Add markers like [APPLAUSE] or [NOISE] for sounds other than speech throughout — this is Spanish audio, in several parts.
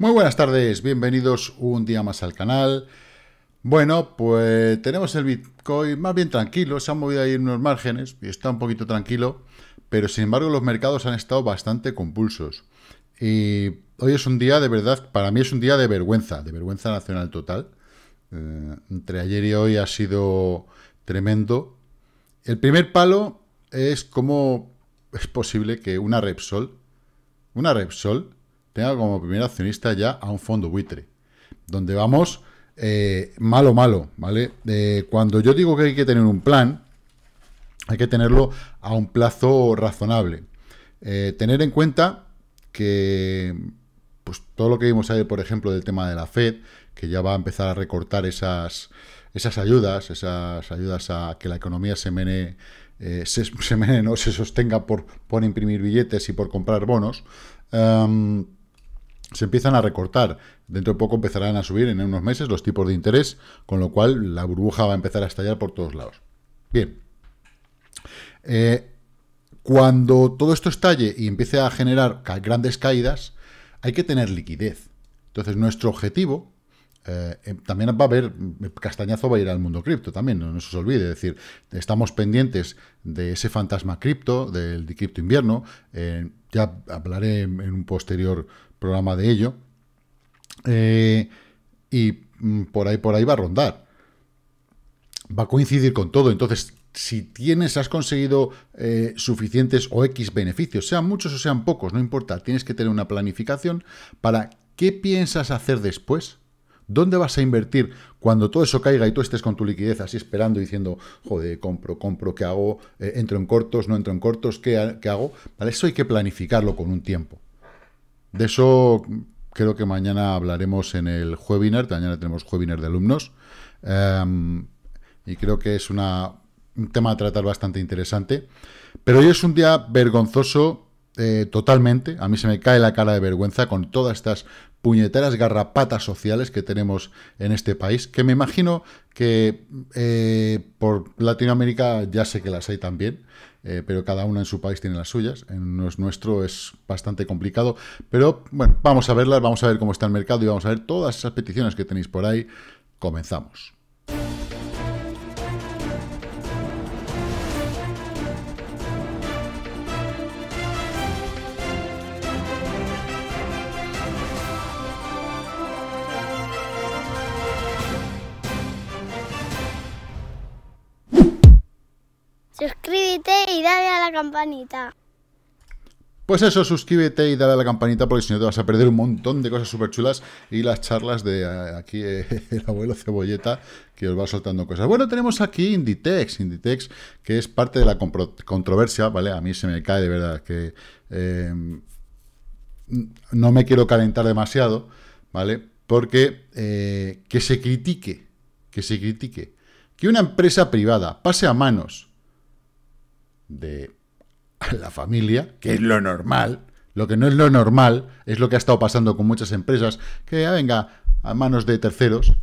Muy buenas tardes, bienvenidos un día más al canal. Bueno, pues tenemos el Bitcoin más bien tranquilo, se han movido ahí unos márgenes y está un poquito tranquilo, pero sin embargo los mercados han estado bastante compulsos. Y hoy es un día de verdad, para mí es un día de vergüenza, de vergüenza nacional total. Eh, entre ayer y hoy ha sido tremendo. El primer palo es cómo es posible que una Repsol, una Repsol, tenga como primer accionista ya a un fondo buitre, donde vamos eh, malo, malo, ¿vale? cuando yo digo que hay que tener un plan, hay que tenerlo a un plazo razonable. Eh, tener en cuenta que pues, todo lo que vimos ayer, por ejemplo, del tema de la Fed, que ya va a empezar a recortar esas, esas ayudas, esas ayudas a que la economía se mene, eh, se, ¿no? se sostenga por, por imprimir billetes y por comprar bonos. Em, se empiezan a recortar. Dentro de poco empezarán a subir en unos meses los tipos de interés, con lo cual la burbuja va a empezar a estallar por todos lados. Bien. Eh, cuando todo esto estalle y empiece a generar grandes caídas, hay que tener liquidez. Entonces, nuestro objetivo eh, em, también va a haber, eh, Castañazo va a ir al mundo cripto también, no, se os olvide, es decir, estamos pendientes de ese fantasma cripto, del de cripto invierno, ya hablaré en un posterior programa de ello. Eh, y mm, por ahí, por ahí va a rondar. Va a coincidir con todo. Entonces, si tienes, has conseguido eh, suficientes o X beneficios, sean muchos o sean pocos, no importa, tienes que tener una planificación para qué piensas hacer después. ¿Dónde vas a invertir cuando todo eso caiga y tú estés con tu liquidez así esperando, diciendo, joder, compro, compro, ¿qué hago? Eh, ¿Entro en cortos, no entro en cortos? ¿Qué, qué hago? Para Eso hay que planificarlo con un tiempo. De eso creo que mañana hablaremos en el webinar, mañana tenemos webinar de alumnos, em, y creo que es una, un tema a tratar bastante interesante. Pero hoy es un día vergonzoso eh, totalmente, a mí se me cae la cara de vergüenza con todas estas puñeteras garrapatas sociales que tenemos en este país, que me imagino que eh, por Latinoamérica ya sé que las hay también, eh, pero cada una en su país tiene las suyas, en nuestro es bastante complicado, pero bueno, vamos a verlas, vamos a ver cómo está el mercado y vamos a ver todas esas peticiones que tenéis por ahí. Comenzamos. suscríbete y dale a la campanita. Pues eso, suscríbete y dale a la campanita porque si no te vas a perder un montón de cosas súper chulas y las charlas de eh, aquí eh, [LAUGHS] el abuelo Cebolleta que os va soltando cosas. Bueno, tenemos aquí Inditex, Inditex que es parte de la controversia, ¿vale? A mí se me cae de verdad que em, no me quiero calentar demasiado, ¿vale? Porque eh, que se critique, que se critique que una empresa privada pase a manos de [LAUGHS] la familia, que es lo normal. Lo que no es lo normal es lo que ha estado pasando con muchas empresas, que ya ah, venga a manos de terceros,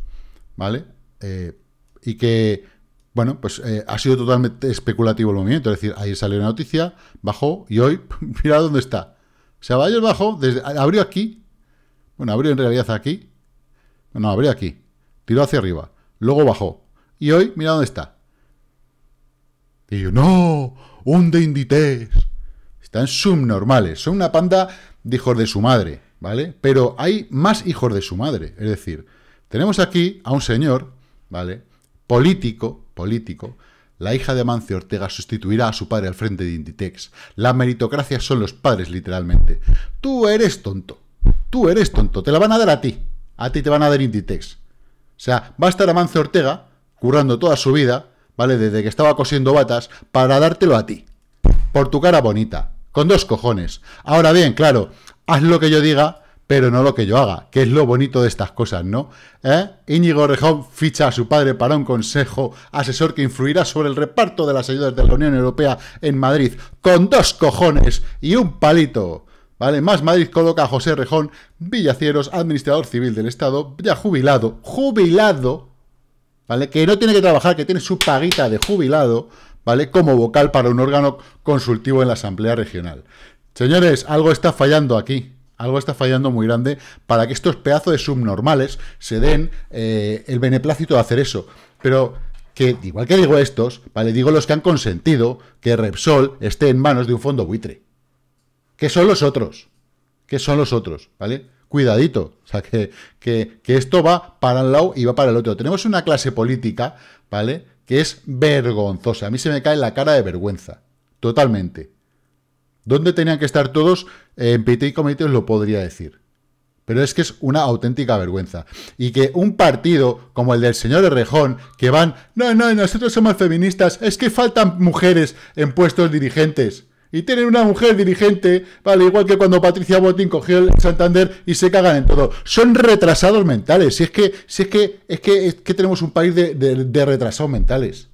¿vale? Eh, y que, bueno, pues eh, ha sido totalmente especulativo el movimiento. Es decir, ahí salió una noticia, bajó y hoy, [LAUGHS] mira dónde está. se va a bajó, desde, abrió aquí, bueno, abrió en realidad aquí, no, abrió aquí, tiró hacia arriba, luego bajó. Y hoy, mira dónde está. Y yo, no, un de Inditex. Están subnormales. Son una panda de hijos de su madre, ¿vale? Pero hay más hijos de su madre. Es decir, tenemos aquí a un señor, ¿vale? Político, político. La hija de Amancio Ortega sustituirá a su padre al frente de Inditex. La meritocracia son los padres, literalmente. Tú eres tonto. Tú eres tonto. Te la van a dar a ti. A ti te van a dar Inditex. O sea, va a estar Amancio Ortega currando toda su vida ¿vale? Desde que estaba cosiendo batas, para dártelo a ti. Por tu cara bonita. Con dos cojones. Ahora bien, claro, haz lo que yo diga, pero no lo que yo haga, que es lo bonito de estas cosas, ¿no? ¿Eh? Íñigo Rejón ficha a su padre para un consejo asesor que influirá sobre el reparto de las ayudas de la Unión Europea en Madrid, con dos cojones y un palito. ¿Vale? Más Madrid coloca a José Rejón, Villacieros, administrador civil del Estado, ya jubilado, jubilado, ¿vale? Que no tiene que trabajar, que tiene su paguita de jubilado, ¿vale? Como vocal para un órgano consultivo en la Asamblea Regional. Señores, algo está fallando aquí. Algo está fallando muy grande para que estos pedazos de subnormales se den eh, el beneplácito de hacer eso. Pero que, igual que digo estos, ¿vale? Digo los que han consentido que Repsol esté en manos de un fondo buitre. Que son los otros. Que son los otros, ¿vale? Cuidadito, o sea, que, esto va para un lado y va para el otro. Tenemos una clase política, ¿vale? Que es vergonzosa. A mí se me cae la cara de vergüenza. Totalmente. ¿Dónde tenían que estar todos? En PT y Comité os lo podría decir. Pero es que es una auténtica vergüenza. Y que un partido como el del señor Rejón, que van, no, no, nosotros somos feministas, es que faltan mujeres en puestos dirigentes. Y tienen una mujer dirigente, vale, igual que cuando Patricia Botín cogió el Santander y se cagan en todo. Son retrasados mentales. Si es que, si es que, es que, tenemos un país de, de retrasados mentales.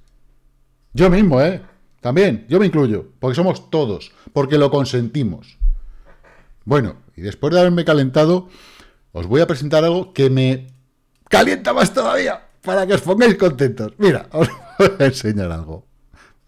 Yo mismo, ¿eh? También, yo me incluyo, porque somos todos, porque lo consentimos. Bueno, y después de haberme calentado, os voy a presentar algo que me calienta más todavía, para que os pongáis contentos. Mira, os voy a enseñar algo.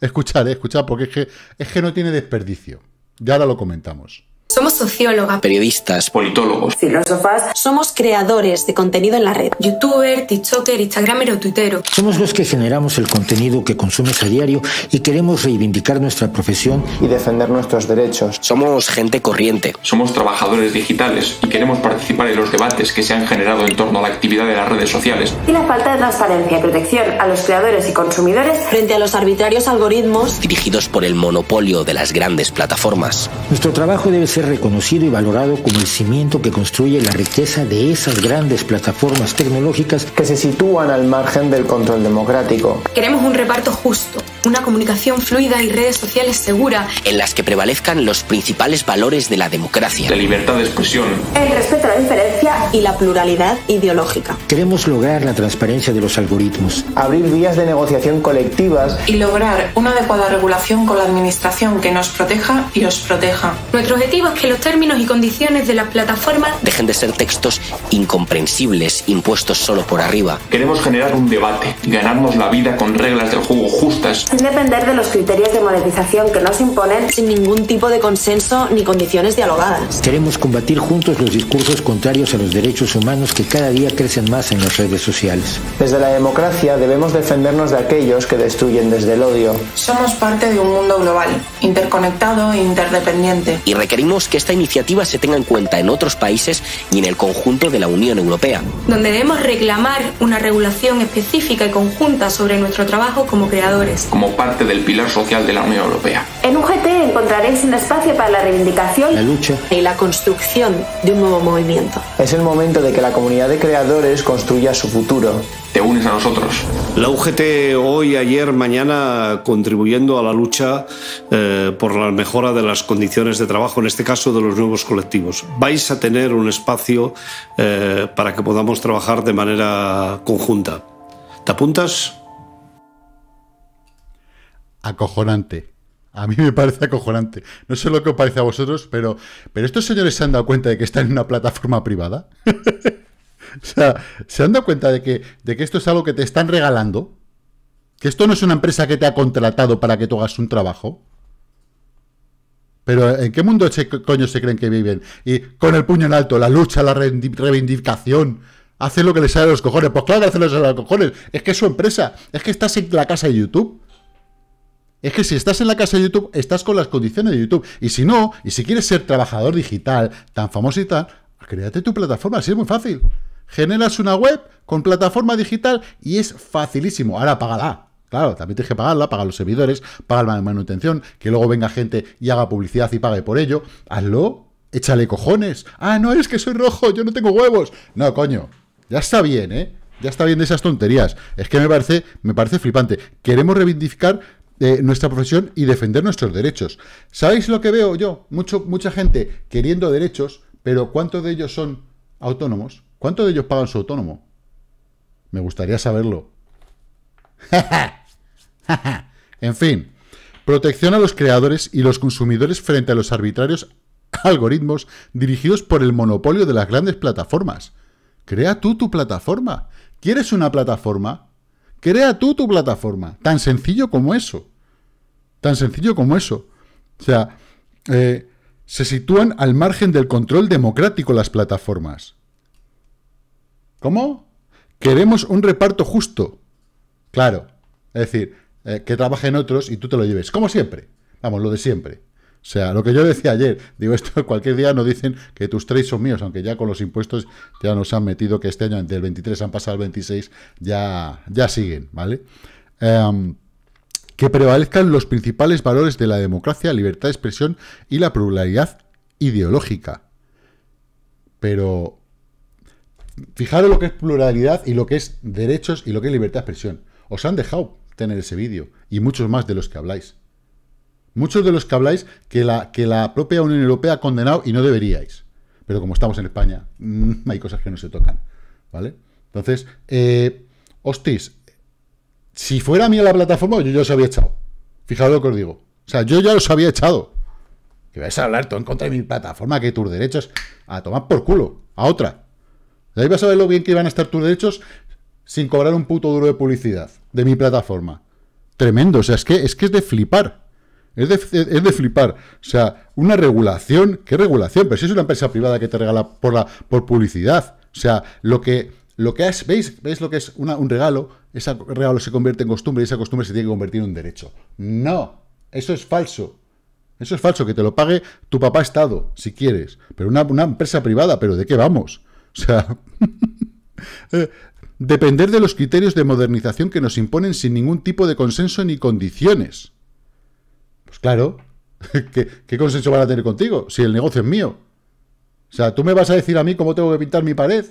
Escuchad, eh, escuchad, porque es que, es que no tiene desperdicio. Ya ahora lo comentamos. Somos sociólogas, periodistas, politólogos, filósofas. Somos creadores de contenido en la red. Youtuber, TikToker, Instagramer o Twittero. Somos los que generamos el contenido que consumes a diario y queremos reivindicar nuestra profesión y defender nuestros derechos. Somos gente corriente. Somos trabajadores digitales y queremos participar en los debates que se han generado en torno a la actividad de las redes sociales. Y la falta de transparencia y protección a los creadores y consumidores frente a los arbitrarios algoritmos dirigidos por el monopolio de las grandes plataformas. Nuestro trabajo debe ser ser reconocido y valorado como el cimiento que construye la riqueza de esas grandes plataformas tecnológicas que se sitúan al margen del control democrático. Queremos un reparto justo, una comunicación fluida y redes sociales seguras en las que prevalezcan los principales valores de la democracia. La libertad de expresión. El respeto a la diferencia y la pluralidad ideológica. Queremos lograr la transparencia de los algoritmos. Abrir vías de negociación colectivas. Y lograr una adecuada regulación con la administración que nos proteja y los proteja. Nuestro objetivo que los términos y condiciones de las plataformas dejen de ser textos incomprensibles impuestos solo por arriba. Queremos generar un debate, ganarnos la vida con reglas del juego justas. Sin depender de los criterios de monetización que nos imponen sin ningún tipo de consenso ni condiciones dialogadas. Queremos combatir juntos los discursos contrarios a los derechos humanos que cada día crecen más en las redes sociales. Desde la democracia debemos defendernos de aquellos que destruyen desde el odio. Somos parte de un mundo global, interconectado e interdependiente. Y requerimos que esta iniciativa se tenga en cuenta en otros países y en el conjunto de la Unión Europea. Donde debemos reclamar una regulación específica y conjunta sobre nuestro trabajo como creadores. Como parte del pilar social de la Unión Europea. En UGT encontraréis un espacio para la reivindicación, la lucha y la construcción de un nuevo movimiento. Es el momento de que la comunidad de creadores construya su futuro te unes a nosotros. La UGT hoy, ayer, mañana contribuyendo a la lucha eh, por la mejora de las condiciones de trabajo, en este caso de los nuevos colectivos. Vais a tener un espacio eh, para que podamos trabajar de manera conjunta. ¿Te apuntas? Acojonante. A mí me parece acojonante. No sé lo que os parece a vosotros, pero, pero estos señores se han dado cuenta de que están en una plataforma privada. [LAUGHS] [LAUGHS] O sea, ¿se han dado cuenta de que, esto es algo que te están regalando? Que esto no es una empresa que te ha contratado para que tú hagas un trabajo. Pero ¿en qué mundo se, coño se creen que viven? Y con el puño en alto, la lucha, la reivindicación, hacen lo que les sale a los cojones. Pues claro que hacen lo que les sale a los cojones. Es que es su empresa. Es que estás en la casa de YouTube. Es que si estás en la casa de YouTube, estás con las condiciones de YouTube. Y si no, y si quieres ser trabajador digital, tan famoso y tal, créate tu plataforma, así es muy fácil. Generas una web con plataforma digital y es facilísimo. Ahora págala. Claro, también tienes que pagarla, paga los servidores, paga la manutención, que luego venga gente y haga publicidad y pague por ello. Hazlo, échale cojones. Ah, no, es que soy rojo, yo no tengo huevos. No, coño, ya está bien, ¿eh? Ya está bien de esas tonterías. Es que me parece, me parece flipante. Queremos reivindicar eh, nuestra profesión y defender nuestros derechos. ¿Sabéis lo que veo yo? Mucho, mucha gente queriendo derechos, pero ¿cuántos de ellos son autónomos? ¿Cuánto de ellos pagan su autónomo? Me gustaría saberlo. [LAUGHS] en fin, protección a los creadores y los consumidores frente a los arbitrarios algoritmos dirigidos por el monopolio de las grandes plataformas. Crea tú tu plataforma. ¿Quieres una plataforma? Crea tú tu plataforma. Tan sencillo como eso. Tan sencillo como eso. O sea, eh, se sitúan al margen del control democrático las plataformas. ¿Cómo? Queremos un reparto justo. Claro. Es decir, eh, que trabajen otros y tú te lo lleves. Como siempre. Vamos, lo de siempre. O sea, lo que yo decía ayer, digo esto, [LAUGHS] cualquier día nos dicen que tus tres son míos, aunque ya con los impuestos ya nos han metido que este año del 23 han pasado al 26, ya, ya siguen, ¿vale? Em, que prevalezcan los principales valores de la democracia, libertad de expresión y la pluralidad ideológica. Pero Fijaros lo que es pluralidad y lo que es derechos y lo que es libertad de expresión. Os han dejado tener ese vídeo y muchos más de los que habláis. Muchos de los que habláis que la, que la propia Unión Europea ha condenado y no deberíais. Pero como estamos en España, mm, hay cosas que no se tocan. ¿Vale? Entonces, eh, hostis, si fuera mía la plataforma, yo ya os había echado. Fijaros lo que os digo. O sea, yo ya los había echado. Que vais a hablar todo en contra de mi plataforma, que tus derechos. A tomar por culo. A otra. Ahí vas a ver lo bien que iban a estar tus derechos sin cobrar un puto duro de publicidad de mi plataforma. Tremendo, o sea, es que es, que es de flipar. Es de, flipar. O sea, una regulación, ¿qué regulación? Pero si es una empresa privada que te regala por, la, por publicidad. O sea, lo que, lo que es, ¿veis? ¿Veis lo que es un regalo? Ese regalo se convierte en costumbre y esa costumbre se tiene que convertir en un derecho. No, eso es falso. Eso es falso, que te lo pague tu papá Estado, si quieres. Pero una, una empresa privada, ¿pero de qué vamos? O sea, [LAUGHS] eh, depender de los criterios de modernización que nos imponen sin ningún tipo de consenso ni condiciones. Pues claro, [LAUGHS] ¿qué, consenso van a tener contigo si el negocio es mío? O sea, ¿tú me vas a decir a mí cómo tengo que pintar mi pared?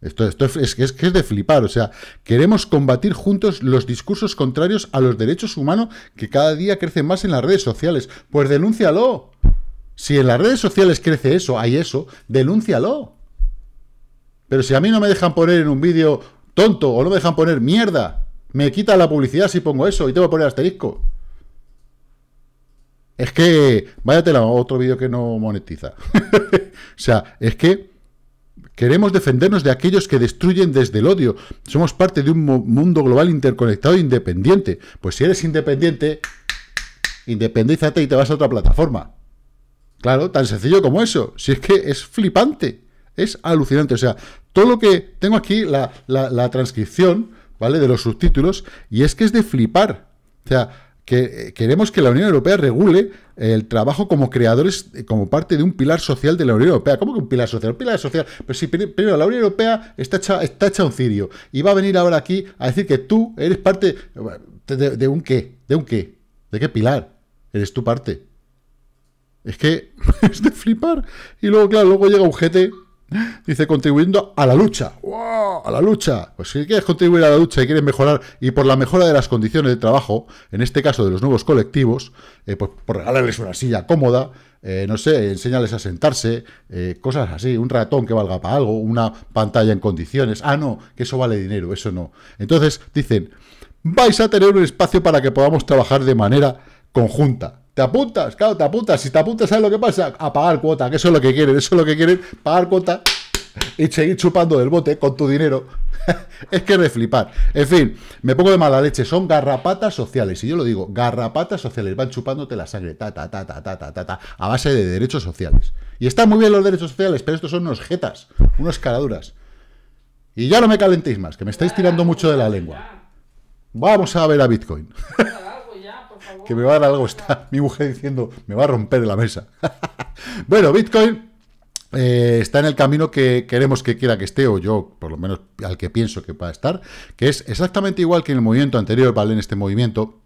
Esto, esto es, es, es de flipar, o sea, queremos combatir juntos los discursos contrarios a los derechos humanos que cada día crecen más en las redes sociales. Pues denúncialo. Si en las redes sociales crece eso, hay eso, denúncialo. Pero si a mí no me dejan poner en un vídeo tonto o no me dejan poner mierda, me quita la publicidad si pongo eso y tengo que poner asterisco. Es que, a otro vídeo que no monetiza. [LAUGHS] o sea, es que queremos defendernos de aquellos que destruyen desde el odio. Somos parte de un mundo global interconectado e independiente. Pues si eres independiente, independízate y te vas a otra plataforma. Claro, tan sencillo como eso. Si es que es flipante. Es alucinante. O sea, todo lo que. Tengo aquí la, transcripción, ¿vale? De los subtítulos, y es que es de flipar. O sea, que eh, queremos que la Unión Europea regule el trabajo como creadores, eh, como parte de un pilar social de la Unión Europea. ¿Cómo que un pilar social? Un pilar social. Pero si primero la Unión Europea está hecha, está hecha un cirio y va a venir ahora aquí a decir que tú eres parte eh, de, un qué, de un qué, de qué pilar eres tu parte. Es que [LAUGHS] es de flipar. Y luego, claro, luego llega un GT Dice contribuyendo a la lucha. A la lucha. Pues si quieres contribuir a la lucha y quieres mejorar, y por la mejora de las condiciones de trabajo, en este caso de los nuevos colectivos, eh, pues por regalarles una silla cómoda, eh, no sé, enseñarles a sentarse, eh, cosas así, un ratón que valga para algo, una pantalla en condiciones. Ah, no, que eso vale dinero, eso no. Entonces dicen, vais a tener un espacio para que podamos trabajar de manera conjunta. ¿Te apuntas? Claro, te apuntas. Si te apuntas, ¿sabes lo que pasa? A pagar cuota, que eso es lo que quieren, eso es lo que quieren, pagar cuota y seguir chupando del bote con tu dinero. [LAUGHS] es que de flipar. En fin, me pongo de mala leche. Son garrapatas sociales. Y yo lo digo, garrapatas sociales. Van chupándote la sangre, ta, ta, ta, ta, ta, ta, ta, a base de derechos sociales. Y están muy bien los derechos sociales, pero estos son unos jetas, unos caladuras. Y ya no me calentéis más, que me estáis tirando mucho de la lengua. Vamos a ver a Bitcoin. [LAUGHS] que me va a dar algo, [LAUGHS] está mi mujer diciendo, me va a romper la mesa. [LAUGHS] bueno, Bitcoin eh, está en el camino que queremos que quiera que esté, o yo, por lo menos al que pienso que va a estar, que es exactamente igual que en el movimiento anterior, ¿vale? En este movimiento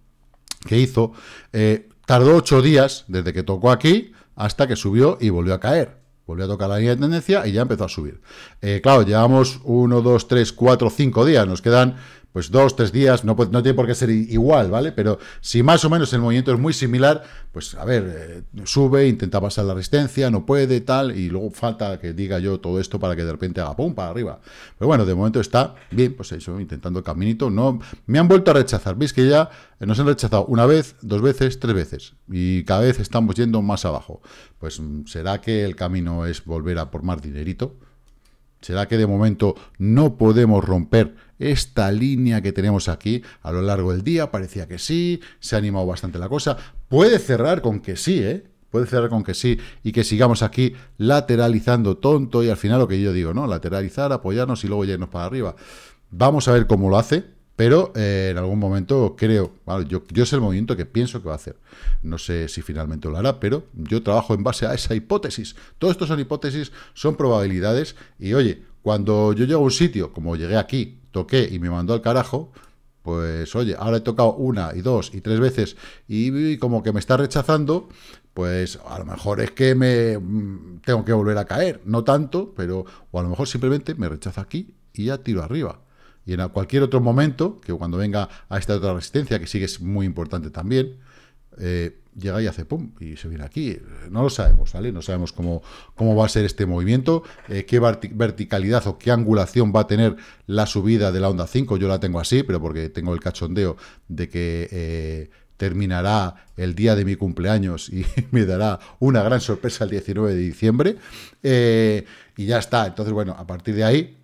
que hizo, eh, tardó ocho días desde que tocó aquí hasta que subió y volvió a caer. Volvió a tocar la línea de tendencia y ya empezó a subir. Eh, claro, llevamos 1, 2, 3, 4, 5 días. Nos quedan pues dos, tres días, no, tiene por qué ser igual, ¿vale? Pero si más o menos el movimiento es muy similar, pues a ver, eh, sube, intenta pasar la resistencia, no puede, tal, y luego falta que diga yo todo esto para que de repente haga pum, para arriba. Pero bueno, de momento está bien, pues eso, intentando el caminito. No, me han vuelto a rechazar, veis que ya eh, nos han rechazado una vez, dos veces, tres veces, y cada vez estamos yendo más abajo. Pues mm, será que el camino es volver a por más dinerito. ¿Será que de momento no podemos romper esta línea que tenemos aquí a lo largo del día, parecía que sí, se ha animado bastante la cosa, puede cerrar con que sí, ¿eh? Puede cerrar con que sí y que sigamos aquí lateralizando tonto y al final lo que yo digo, ¿no? Lateralizar, apoyarnos y luego para arriba. Vamos a ver cómo lo hace, pero eh, en algún momento creo, bueno, yo, yo sé el movimiento que pienso que va a hacer. No sé si finalmente lo hará, pero yo trabajo en base a esa hipótesis. Todo esto son hipótesis, son probabilidades. Y oye, cuando yo llego a un sitio, como llegué aquí, toqué y me mandó al carajo, pues oye, ahora he tocado una y dos y tres veces y, como que me está rechazando, pues a lo mejor es que me mm, tengo que volver a caer, no tanto, pero o a lo mejor simplemente me rechaza aquí y ya tiro arriba. Y en cualquier otro momento, que cuando venga a esta otra resistencia, que sí que es muy importante también, eh, llega y hace pum, y se viene aquí. No lo sabemos, ¿vale? No sabemos cómo, cómo va a ser este movimiento, eh, qué verticalidad o qué angulación va a tener la subida de la onda 5. Yo la tengo así, pero porque tengo el cachondeo de que eh, terminará el día de mi cumpleaños y [LAUGHS] me dará una gran sorpresa el 19 de diciembre. Eh, y ya está. Entonces, bueno, a partir de ahí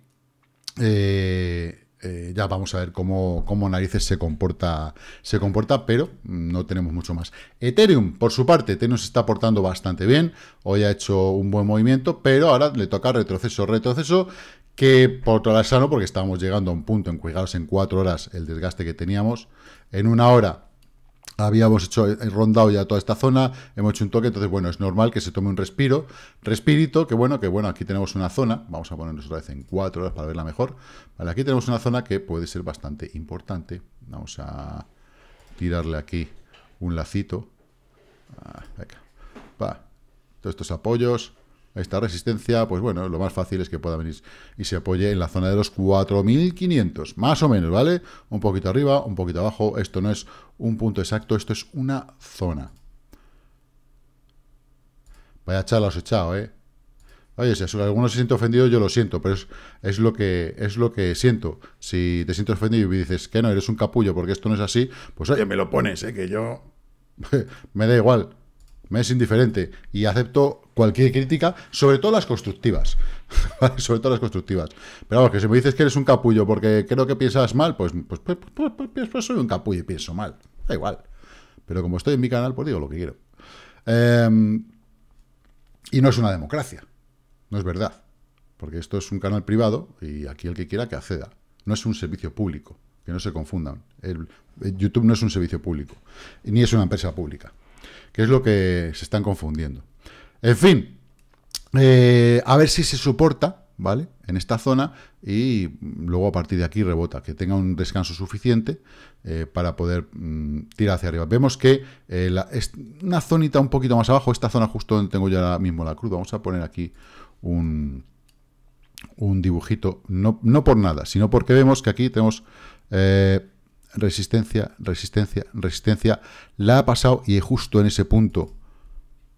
eh, ya vamos a ver cómo, narices se comporta, se comporta, pero no tenemos mucho más. Ethereum, por su parte, Ethereum está portando bastante bien, hoy ha hecho un buen movimiento, pero ahora le toca retroceso, retroceso, que por otra sano, porque estábamos llegando a un punto en, cuidados en cuatro horas el desgaste que teníamos, en una hora habíamos hecho, eh, rondado ya toda esta zona, hemos hecho un toque, entonces, bueno, es normal que se tome un respiro, respirito, que bueno, que bueno, aquí tenemos una zona, vamos a ponernos otra vez en cuatro horas para verla mejor, aquí tenemos una zona que puede ser bastante importante, vamos a tirarle aquí un lacito, ah, va, todos estos apoyos, esta resistencia, pues bueno, lo más fácil es que pueda venir y se apoye en la zona de los 4.500, más o menos, ¿vale? Un poquito arriba, un poquito abajo, esto no es un punto exacto, esto es una zona. Vaya charla, os he echado, ¿eh? Oye, si alguno se siente ofendido, yo lo siento, pero es, lo que, es lo que siento. Si te sientes ofendido y dices que no, eres un capullo porque esto no es así, pues oye, me lo pones, ¿eh? que yo... [LAUGHS] me da igual, me es indiferente y acepto cualquier crítica, sobre todo las constructivas. sobre todo las constructivas. Pero vamos, que si me dices que eres un capullo porque creo que piensas mal, pues, pues, soy un capullo y pienso mal. Da igual. Pero como estoy en mi canal, pues digo lo que quiero. y no es una democracia. No es verdad. Porque esto es un canal privado y aquí el que quiera que acceda. No es un servicio público. Que no se confundan. YouTube no es un servicio público. Ni es una empresa pública que es lo que se están confundiendo. En fin, eh, a ver si se soporta, ¿vale? En esta zona y luego a partir de aquí rebota, que tenga un descanso suficiente eh, para poder mm, tirar hacia arriba. Vemos que eh, es una zonita un poquito más abajo, esta zona justo donde tengo yo ahora mismo la cruz, vamos a poner aquí un, un dibujito, no, no, por nada, sino porque vemos que aquí tenemos resistencia, resistencia, resistencia, la ha pasado y justo en ese punto,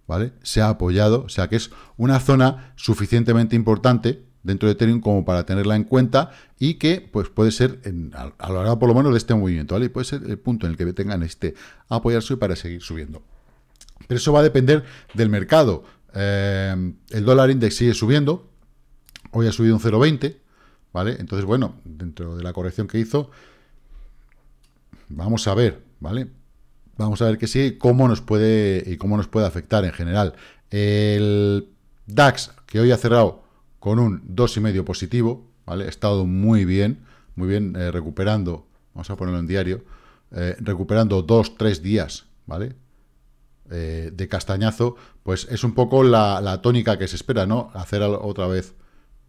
¿vale? Se ha apoyado, o sea que es una zona suficientemente importante dentro de Ethereum como para tenerla en cuenta y que pues puede ser, a, lo largo por lo menos de este movimiento, ¿vale? puede ser el punto en el que tengan este apoyarse para seguir subiendo. Pero eso va a depender del mercado. Eh, el dólar index sigue subiendo, hoy ha subido un 0,20, ¿vale? Entonces, bueno, dentro de la corrección que hizo, Vamos a ver, ¿vale? Vamos a ver que sí, cómo nos puede y cómo nos puede afectar en general. El DAX, que hoy ha cerrado con un 2,5 positivo, ¿vale? Ha estado muy bien, muy bien, eh, recuperando, vamos a ponerlo en diario, eh, recuperando 2, 3 días, ¿vale? Eh, de castañazo, pues es un poco la, la, tónica que se espera, ¿no? Hacer otra vez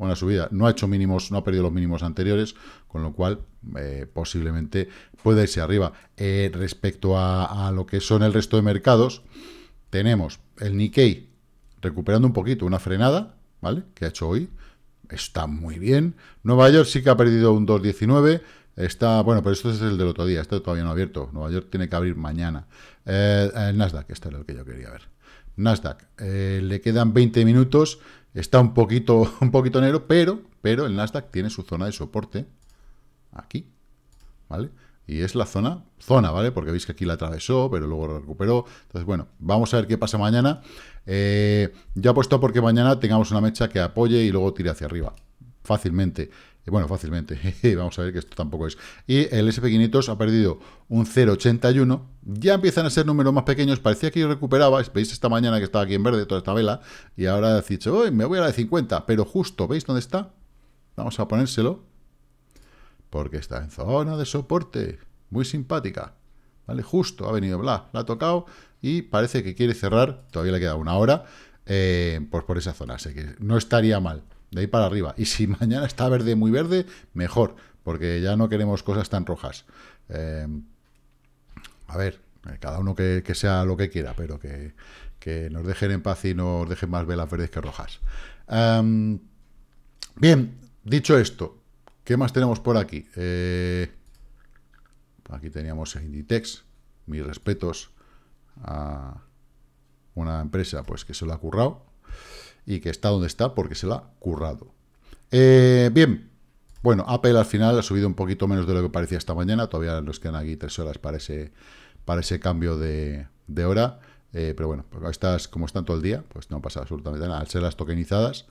una subida. No ha hecho mínimos, no ha perdido los mínimos anteriores, con lo cual eh, posiblemente puede irse arriba. Eh, respecto a, lo que son el resto de mercados, tenemos el Nikkei recuperando un poquito, una frenada, ¿vale? Que ha hecho hoy. Está muy bien. Nueva York sí que ha perdido un 2.19. Está, bueno, pero esto es el del otro día, está todavía no abierto. Nueva York tiene que abrir mañana. Eh, el Nasdaq, este es el que yo quería ver. Nasdaq, le quedan 20 minutos Está un poquito, [LAUGHS] un poquito negro, pero, pero el Nasdaq tiene su zona de soporte aquí, ¿vale? Y es la zona, zona, ¿vale? Porque veis que aquí la atravesó, pero luego la recuperó. Entonces, bueno, vamos a ver qué pasa mañana. Yo eh, ya apuesto porque mañana tengamos una mecha que apoye y luego tire hacia arriba. Fácilmente. Eh, bueno, fácilmente. [LAUGHS] Vamos a ver que esto tampoco es. Y el SP500 ha perdido un 0,81. Ya empiezan a ser números más pequeños. Parecía que recuperaba. Veis esta mañana que estaba aquí en verde toda esta vela. Y ahora ha dicho, me voy a la de 50. Pero justo, ¿veis dónde está? Vamos a ponérselo. Porque está en zona de soporte. Muy simpática. ¿Vale? Justo ha venido, bla, la ha tocado. Y parece que quiere cerrar. Todavía le queda una hora. pues por esa zona. Así que no estaría mal de ahí para arriba. Y si [LAUGHS] mañana está verde, muy verde, mejor, porque ya no queremos cosas tan rojas. Eh, a ver, eh, cada uno que, sea lo que quiera, pero que, nos dejen en paz y nos dejen más velas verdes que rojas. Em, bien, dicho esto, ¿qué más tenemos por aquí? Eh, aquí teníamos Inditex, mis respetos a una empresa pues que se lo ha currado y que está donde está porque se la ha currado. Eh, bien, bueno, Apple al final ha subido un poquito menos de lo que parecía esta mañana, todavía nos quedan aquí tres horas para ese, para ese cambio de, de hora, eh, pero bueno, pues estas, como están todo el día, pues no pasa absolutamente nada. Al ser las tokenizadas,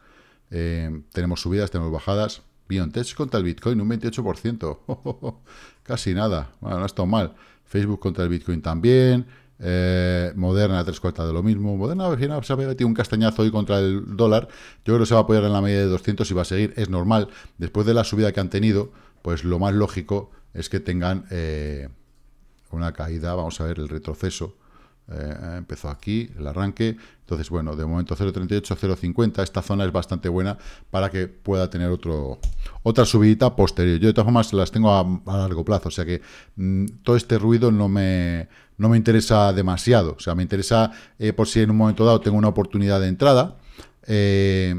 eh, tenemos subidas, tenemos bajadas. BioNTech contra el Bitcoin, un 28%. [LAUGHS] Casi nada. Bueno, no ha estado mal. Facebook contra el Bitcoin también. Eh, Moderna, tres cuartas de lo mismo. Moderna ver, no, se ha metido un castañazo hoy contra el dólar. Yo creo que se va a apoyar en la media de 200 y va a seguir. Es normal. Después de la subida que han tenido, pues lo más lógico es que tengan eh, una caída. Vamos a ver el retroceso. Eh, empezó aquí el arranque. Entonces, bueno, de momento 0.38, 0.50. Esta zona es bastante buena para que pueda tener otro, otra subida posterior. Yo de todas formas las tengo a, largo plazo, o sea que mm, todo este ruido no me no me interesa demasiado. O sea, me interesa eh, por si en un momento dado tengo una oportunidad de entrada. Eh,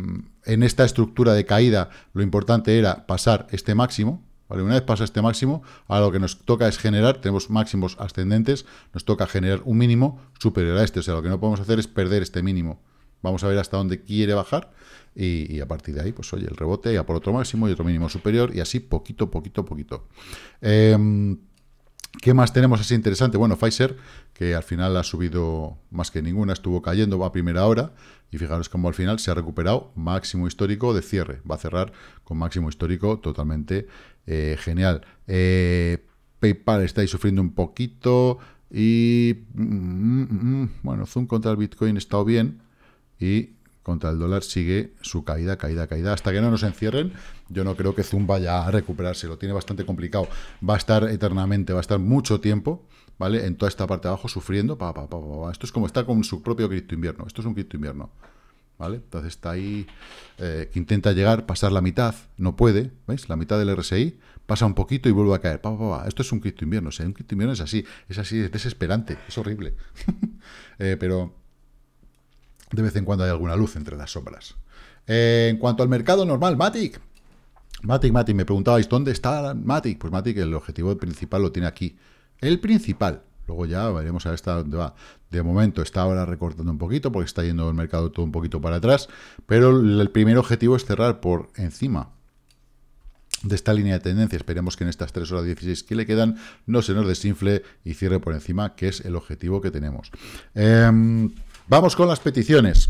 en esta estructura de caída lo importante era pasar este máximo. ¿vale? Una vez pasa este máximo, ahora lo que nos toca es generar, tenemos máximos ascendentes, nos toca generar un mínimo superior a este. O sea, lo que no podemos hacer es perder este mínimo. Vamos a ver hasta dónde quiere bajar y, a partir de ahí, pues oye, el rebote, ya por otro máximo y otro mínimo superior y así poquito, poquito, poquito. Em, ¿Qué más tenemos así interesante? Bueno, Pfizer, que al final ha subido más que ninguna, estuvo cayendo a primera hora y fijaros cómo al final se ha recuperado máximo histórico de cierre. Va a cerrar con máximo histórico totalmente eh, genial. Eh, PayPal estáis sufriendo un poquito y... Mm, mm, mm, bueno, Zoom contra el Bitcoin estado bien y contra el dólar sigue su caída, caída, caída. Hasta que no nos encierren, yo no creo que Zoom vaya a recuperarse. Lo tiene bastante complicado. Va a estar eternamente, va a estar mucho tiempo, ¿vale? En toda esta parte de abajo sufriendo. Pa, Esto es como está con su propio cripto invierno. Esto es un cripto invierno. ¿Vale? Entonces está ahí, eh, que intenta llegar, pasar la mitad, no puede, ¿veis? La mitad del RSI, pasa un poquito y vuelve a caer. Pa, pa, pa. Esto es un cripto invierno, o sea, un cripto invierno es así, es así, es desesperante, es horrible. [LAUGHS] Eh, pero de vez en cuando hay alguna luz entre las sombras. Eh, en cuanto al mercado normal, Matic. Matic, Matic, me preguntabais, ¿dónde está Matic? Pues Matic, el objetivo principal lo tiene aquí. El principal. Luego ya veremos a ver dónde va. De momento está ahora recortando un poquito porque está yendo el mercado todo un poquito para atrás. Pero el primer objetivo es cerrar por encima de esta línea de tendencia. Esperemos que en estas 3 horas 16 que le quedan no se nos desinfle y cierre por encima, que es el objetivo que tenemos. Em, Vamos con las peticiones.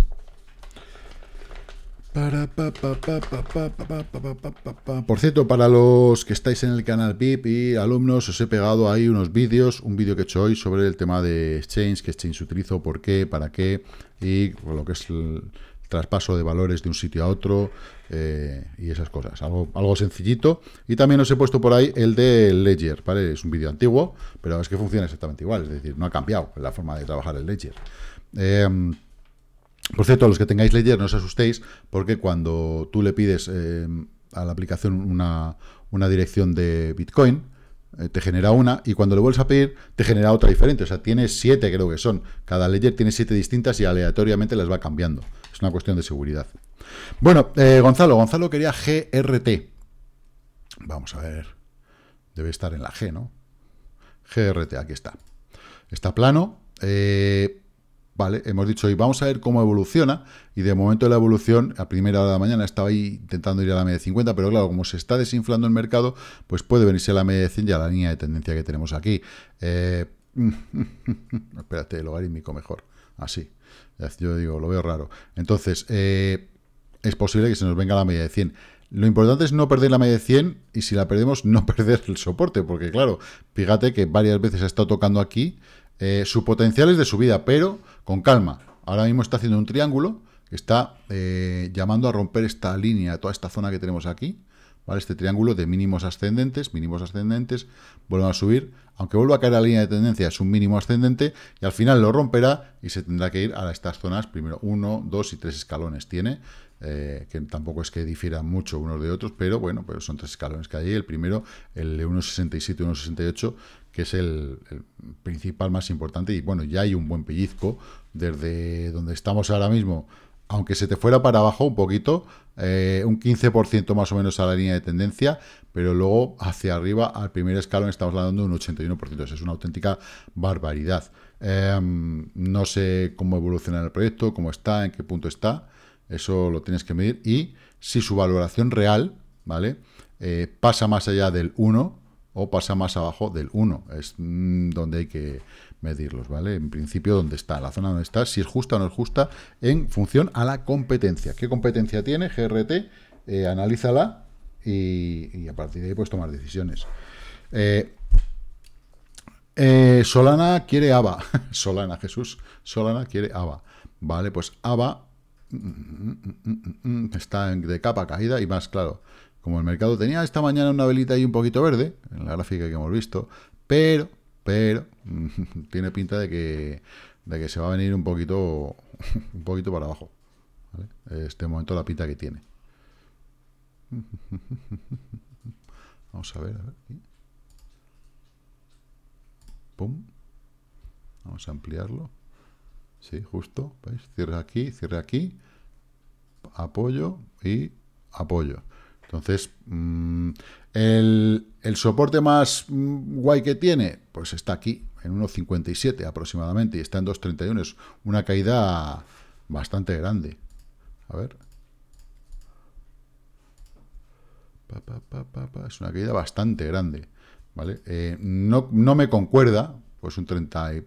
Por cierto, para los que estáis en el canal VIP y alumnos, os he pegado ahí unos vídeos, un vídeo que he hecho hoy sobre el tema de Exchange, que Exchange utilizo, por qué, para qué, y lo que es el traspaso de valores de un sitio a otro eh, y esas cosas, algo, sencillito. Y también os he puesto por ahí el de Ledger, ¿vale? Es un vídeo antiguo, pero es que funciona exactamente igual, es decir, no ha cambiado la forma de trabajar el Ledger. Em, por cierto, los que tengáis Ledger, no os asustéis, porque cuando tú le pides em, a la aplicación una, dirección de Bitcoin, eh, te genera una, y cuando le vuelves a pedir, te genera otra diferente. O sea, tiene siete, creo que son. Cada Ledger tiene siete distintas y aleatoriamente las va cambiando. Es una cuestión de seguridad. Bueno, eh, Gonzalo, Gonzalo quería GRT. Vamos a ver. Debe estar en la G, ¿no? GRT, aquí está. Está plano. Eh, ¿vale? Hemos dicho, y vamos a ver cómo evoluciona, y de momento la evolución, a primera hora de la mañana estaba intentando ir a la media de 50, pero claro, como se está desinflando el mercado, pues puede venirse a la media de 100 ya la línea de tendencia que tenemos aquí. Eh, [LAUGHS] espérate, logarítmico mejor, así. Yo digo, lo veo raro. Entonces, eh, es posible que se nos venga la media de 100. Lo importante es no perder la media de 100 y si la perdemos, no [LAUGHS] perder el soporte, porque claro, fíjate que varias veces ha estado tocando aquí, eh, su potencial es de subida, pero con calma. Ahora mismo está haciendo un triángulo que está eh, llamando a romper esta línea, toda esta zona que tenemos aquí. ¿vale? Este triángulo de mínimos ascendentes, mínimos ascendentes, vuelven a subir. Aunque vuelva a caer la línea de tendencia, es un mínimo ascendente y al final lo romperá y se tendrá que ir a estas zonas. Primero, uno, dos y tres escalones tiene. Eh, que tampoco es que difieran mucho unos de otros, pero bueno, pues son tres escalones que hay. El primero, el de 1,67, 1,68, que es el, principal más importante. Y bueno, ya hay un buen pellizco desde donde estamos ahora mismo. Aunque se te fuera para abajo un poquito, eh, un 15% más o menos a la línea de tendencia, pero luego hacia arriba, al primer escalón, estamos hablando de un 81%. Eso es una auténtica barbaridad. Em, no sé cómo evoluciona el proyecto, cómo está, en qué punto está. Eso lo tienes que medir. Y si su valoración real, ¿vale? Eh, pasa más allá del 1, o pasa más abajo del 1. Es mm, donde hay que medirlos, ¿vale? En principio, ¿dónde está, la zona donde está, si es justa o no es justa, en función a la competencia. ¿Qué competencia tiene? GRT, eh, analízala y, a partir de ahí puedes tomar decisiones. Eh, eh, Solana quiere ABA. [LAUGHS] Solana, Jesús. Solana quiere ABA. Vale, pues ABA mm, mm, está de capa caída y más claro como el mercado tenía esta mañana una velita ahí un poquito verde, en la gráfica que hemos visto, pero, pero, [LAUGHS] tiene pinta de que, que se va a venir un poquito, [LAUGHS] un poquito para abajo. ¿vale? Este momento la pinta que tiene. [LAUGHS] Vamos a ver, Pum. Vamos a ampliarlo. Sí, justo, ¿veis? aquí, cierra aquí, apoyo y apoyo. Entonces, mm, el, soporte más mm, guay que tiene, pues está aquí, en 1.57 aproximadamente, y está en 2.31. Es una caída bastante grande. A ver. es una caída bastante grande. ¿Vale? Eh, no, no me concuerda, pues un 30%,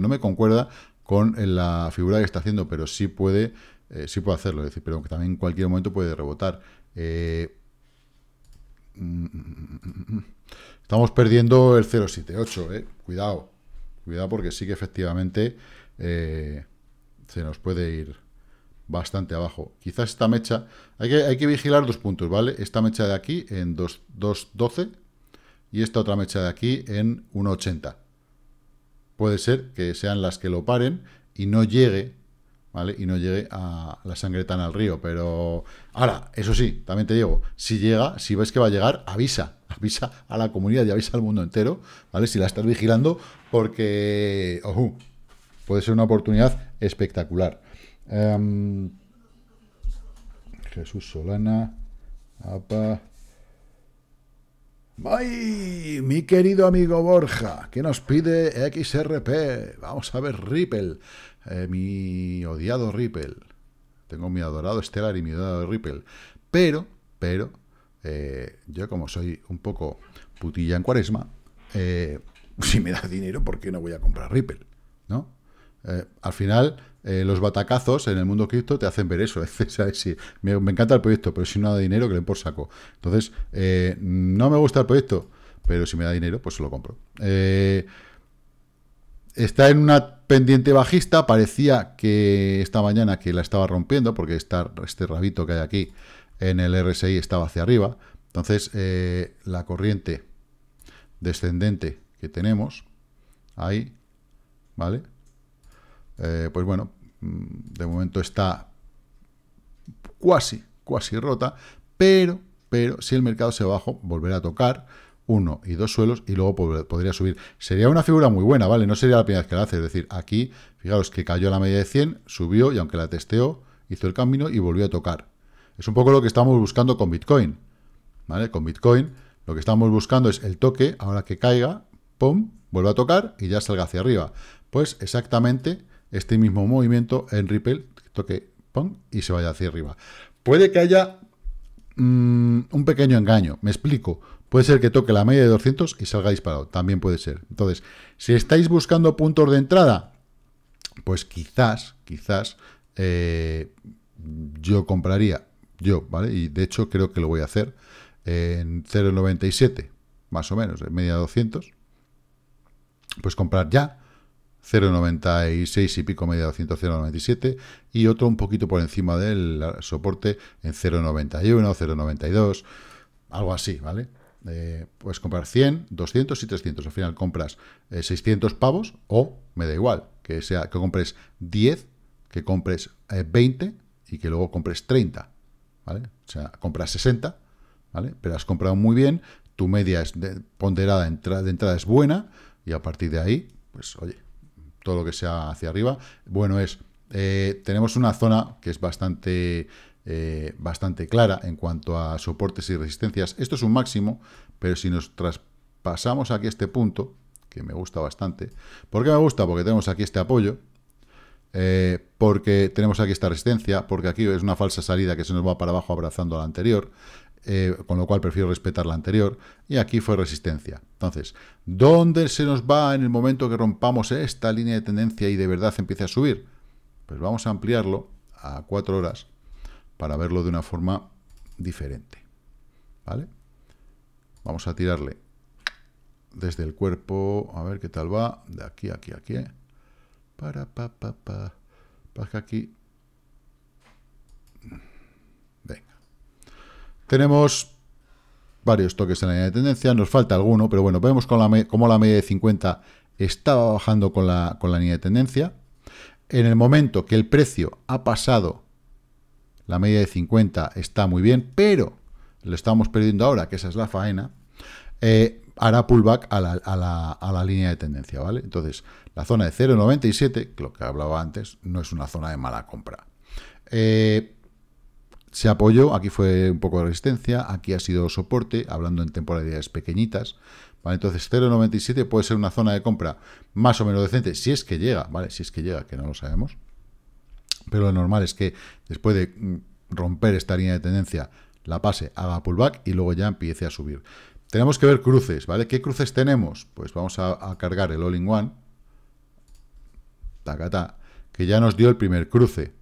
no me concuerda con la figura que está haciendo, pero sí puede, eh, sí puede hacerlo. decir, pero que también en cualquier momento puede rebotar. Eh, estamos perdiendo el 078, eh. Cuidado. Cuidado porque sí que efectivamente eh, se nos puede ir bastante abajo. Quizás esta mecha... Hay que, hay que vigilar dos puntos, ¿vale? Esta mecha de aquí en 2.12 y esta otra mecha de aquí en 1.80. Puede ser que sean las que lo paren y no llegue y no llegue a la sangre tan al río, pero... Ahora, eso sí, también te digo, si llega, si ves que va a llegar, avisa, [LAUGHS] avisa a la comunidad y avisa al mundo entero, ¿vale? Si la estás vigilando, porque... Ojo, puede ser una oportunidad espectacular. Em, Jesús Solana, apa... Mi querido amigo Borja, que nos pide XRP. Vamos a ver, Ripple. Eh, mi odiado Ripple. Tengo mi adorado Stellar y mi odiado Ripple. Pero, pero, eh, yo como soy un poco putilla en cuaresma, eh, [LAUGHS] si me da dinero, ¿por qué no voy a comprar Ripple? ¿No? al final, los batacazos en el mundo cripto te hacen ver eso. [LAUGHS] me, encanta el proyecto, pero si no da dinero, que le por saco. Entonces, no me gusta el proyecto, pero si me da dinero, pues lo compro está en una pendiente bajista, parecía que esta mañana que la estaba rompiendo, porque está este rabito que hay aquí en el RSI estaba hacia arriba, entonces eh, la corriente descendente que tenemos ahí, ¿vale? Eh, pues bueno, mm, de momento está cuasi, cuasi rota, pero, pero si el mercado se bajó, volverá a tocar, uno y dos suelos y luego podría subir. Sería una figura muy buena, ¿vale? No sería la primera vez que la hace. Es decir, aquí, fijaros que cayó a la media de 100, subió y aunque la testeó, hizo el camino y volvió a tocar. Es un poco lo que estamos buscando con Bitcoin, ¿vale? Con Bitcoin lo que estamos buscando es el toque, ahora que caiga, ¡pum!, vuelve a tocar y ya salga hacia arriba. Pues exactamente este mismo movimiento en Ripple, toque, ¡pum!, y se vaya hacia arriba. Puede que haya mm, un pequeño engaño, me explico. Puede ser que toque la media de 200 y salga disparado, también puede ser. Entonces, si estáis buscando puntos de entrada, pues quizás, quizás, eh, yo compraría, yo, ¿vale? Y de hecho creo que lo voy a hacer en 0.97, más o menos, en media de 200, pues comprar ya 0.96 y pico, media 200, 0.97 y otro un poquito por encima del soporte en 0.91, 0.92, algo así, ¿vale? Eh, puedes comprar 100, 200 y 300. Al final compras 600 eh, pavos o me da igual, que, sea, que compres 10, que compres 20 eh, y que luego compres 30. ¿vale? O sea, compras 60, ¿vale? pero has comprado muy bien, tu media es ponderada de entrada es buena y a partir de ahí, pues oye, todo lo que sea hacia arriba. Bueno, es, tenemos una zona que es bastante eh, bastante clara en cuanto a soportes y resistencias. Esto es un máximo, pero si nos traspasamos aquí este punto, que me gusta bastante, ¿por qué me gusta? Porque tenemos aquí este apoyo, eh, porque tenemos aquí esta resistencia, porque aquí es una falsa salida que se nos va para abajo abrazando a la anterior, eh, con lo cual prefiero respetar la anterior, y aquí fue resistencia. Entonces, ¿dónde se nos va en el momento que rompamos esta línea de tendencia y de verdad empiece a subir? Pues vamos a ampliarlo a 4 horas para verlo de una forma diferente. ¿Vale? Vamos a tirarle desde el cuerpo, a ver qué tal va, de aquí, aquí, aquí, ¿eh? para, pa, pa, pa, para aquí. Venga. Tenemos varios toques en la línea de tendencia, nos falta alguno, pero bueno, vemos con la cómo la media de 50 estaba bajando con la, con la línea de tendencia. En el momento que el precio ha pasado la media de 50 está muy bien, pero lo estamos perdiendo ahora, que esa es la faena, eh, hará pullback a la, línea de tendencia, ¿vale? Entonces, la zona de 0,97, lo que hablaba antes, no es una zona de mala compra. Eh, se apoyó, aquí fue un poco de resistencia, aquí ha sido soporte, hablando en temporalidades pequeñitas, ¿vale? Entonces 0.97 puede ser una zona de compra más o menos decente, si es que llega, ¿vale? Si es que llega, que no lo sabemos. Pero lo normal es que después de mm, romper esta línea de tendencia, la pase, haga pullback y luego ya empiece a subir. Tenemos que ver cruces, ¿vale? ¿Qué cruces tenemos? Pues vamos a, cargar el all-in-one. Tacata. Que ya nos dio el primer cruce.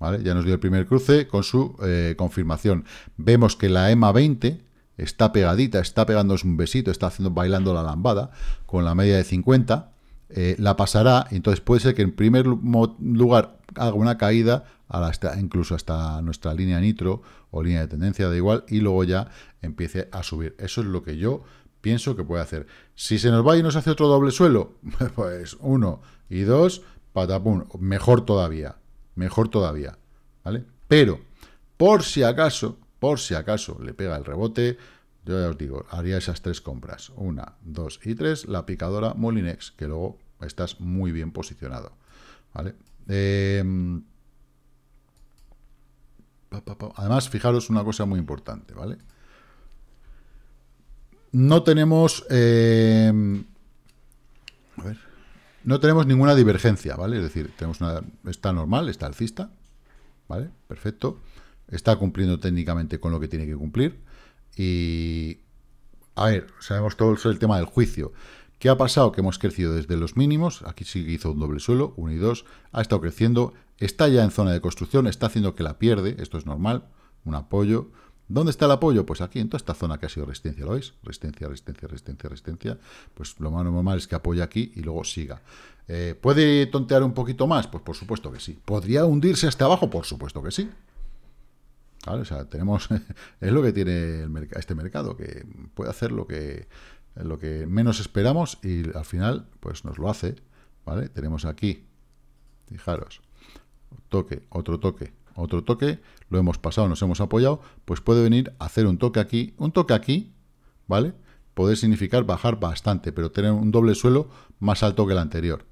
¿Vale? Ya nos dio el primer cruce con su eh, confirmación. Vemos que la EMA 20 está pegadita, está pegándose un besito, está haciendo bailando la lambada con la media de 50. Eh, la pasará, entonces puede ser que en primer lugar haga una caída incluso hasta nuestra línea nitro o línea de tendencia, da igual, y luego ya empiece a subir. Eso es lo que yo pienso que puede hacer. Si se nos va y nos hace otro doble suelo, [LAUGHS] pues uno y dos, patapum, mejor todavía, mejor todavía, ¿vale? Pero, por si acaso, por si acaso le pega el rebote, yo ya os digo, haría esas tres compras. Una, dos y tres. La picadora Molinex, que luego estás muy bien posicionado. ¿Vale? Em, Además, fijaros una cosa muy importante, ¿vale? No tenemos... Em, no tenemos ninguna divergencia, ¿vale? Es decir, tenemos una, está normal, está alcista, ¿vale? Perfecto. Está cumpliendo técnicamente con lo que tiene que cumplir. Y, a ver, sabemos todo sobre el tema del juicio. ¿Qué ha pasado? Que hemos crecido desde los mínimos, aquí sí hizo un doble suelo, 1 y 2, ha estado creciendo, está ya en zona de construcción, está haciendo que la pierde, esto es normal, un apoyo. ¿Dónde está el apoyo? Pues aquí, en toda esta zona que ha sido resistencia, ¿lo veis? Resistencia, resistencia, resistencia, resistencia. Pues lo más normal es que apoye aquí y luego siga. Eh, ¿Puede tontear un poquito más? Pues por supuesto que sí. ¿Podría hundirse hasta abajo? Por supuesto que sí tenemos [LAUGHS] es lo que tiene este mercado, que puede hacer lo que, lo que menos esperamos y al final pues nos lo hace, ¿vale? Tenemos aquí, fijaros, toque, otro toque, otro toque, lo hemos pasado, nos hemos apoyado, pues puede venir a hacer un toque aquí, un toque aquí, ¿vale? Puede significar bajar bastante, pero tener un doble suelo más alto que el anterior.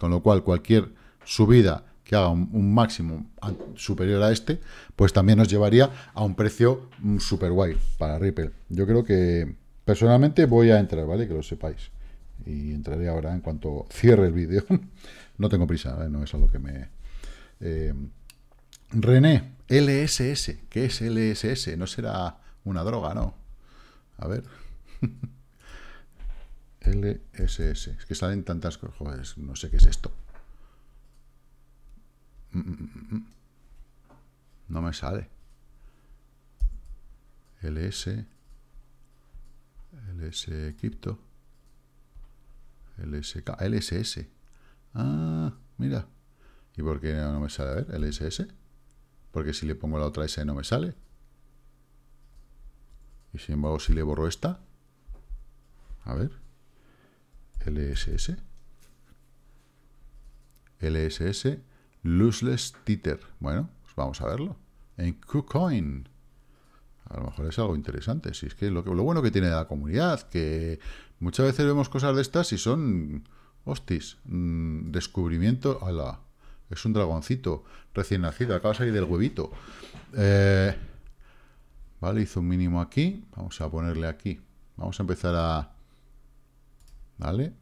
Con lo cual, cualquier subida que haga un, máximo superior a este, pues también nos llevaría a un precio mm, super guay para Ripple. Yo creo que personalmente voy a entrar, ¿vale? Que lo sepáis. Y entraré ahora en cuanto cierre el vídeo. [LAUGHS] no tengo prisa, ¿eh? no es algo que me... Eh, René, LSS. ¿Qué es LSS? No será una droga, ¿no? A ver. LSS. [LAUGHS] Es que salen tantas cosas. no sé qué es esto. Mm, mm, mm, no me sale. LS. LS Crypto. LSK. LSS. Ah, mira. ¿Y por qué no me sale? A ver, LSS. Porque si le pongo la otra S no me sale. Y sin embargo, si le borro esta. A ver. LSS. LSS. Lossless Titter. Bueno, pues vamos a verlo. En KuCoin. A lo mejor es algo interesante. Si es que lo, lo bueno que tiene la comunidad, que muchas veces vemos cosas de estas y son, hostis, mm, descubrimiento a Es un dragoncito recién nacido, acaba de salir del huevito. Eh, vale, hizo un mínimo aquí. Vamos a ponerle aquí. Vamos a empezar a... ¿Vale?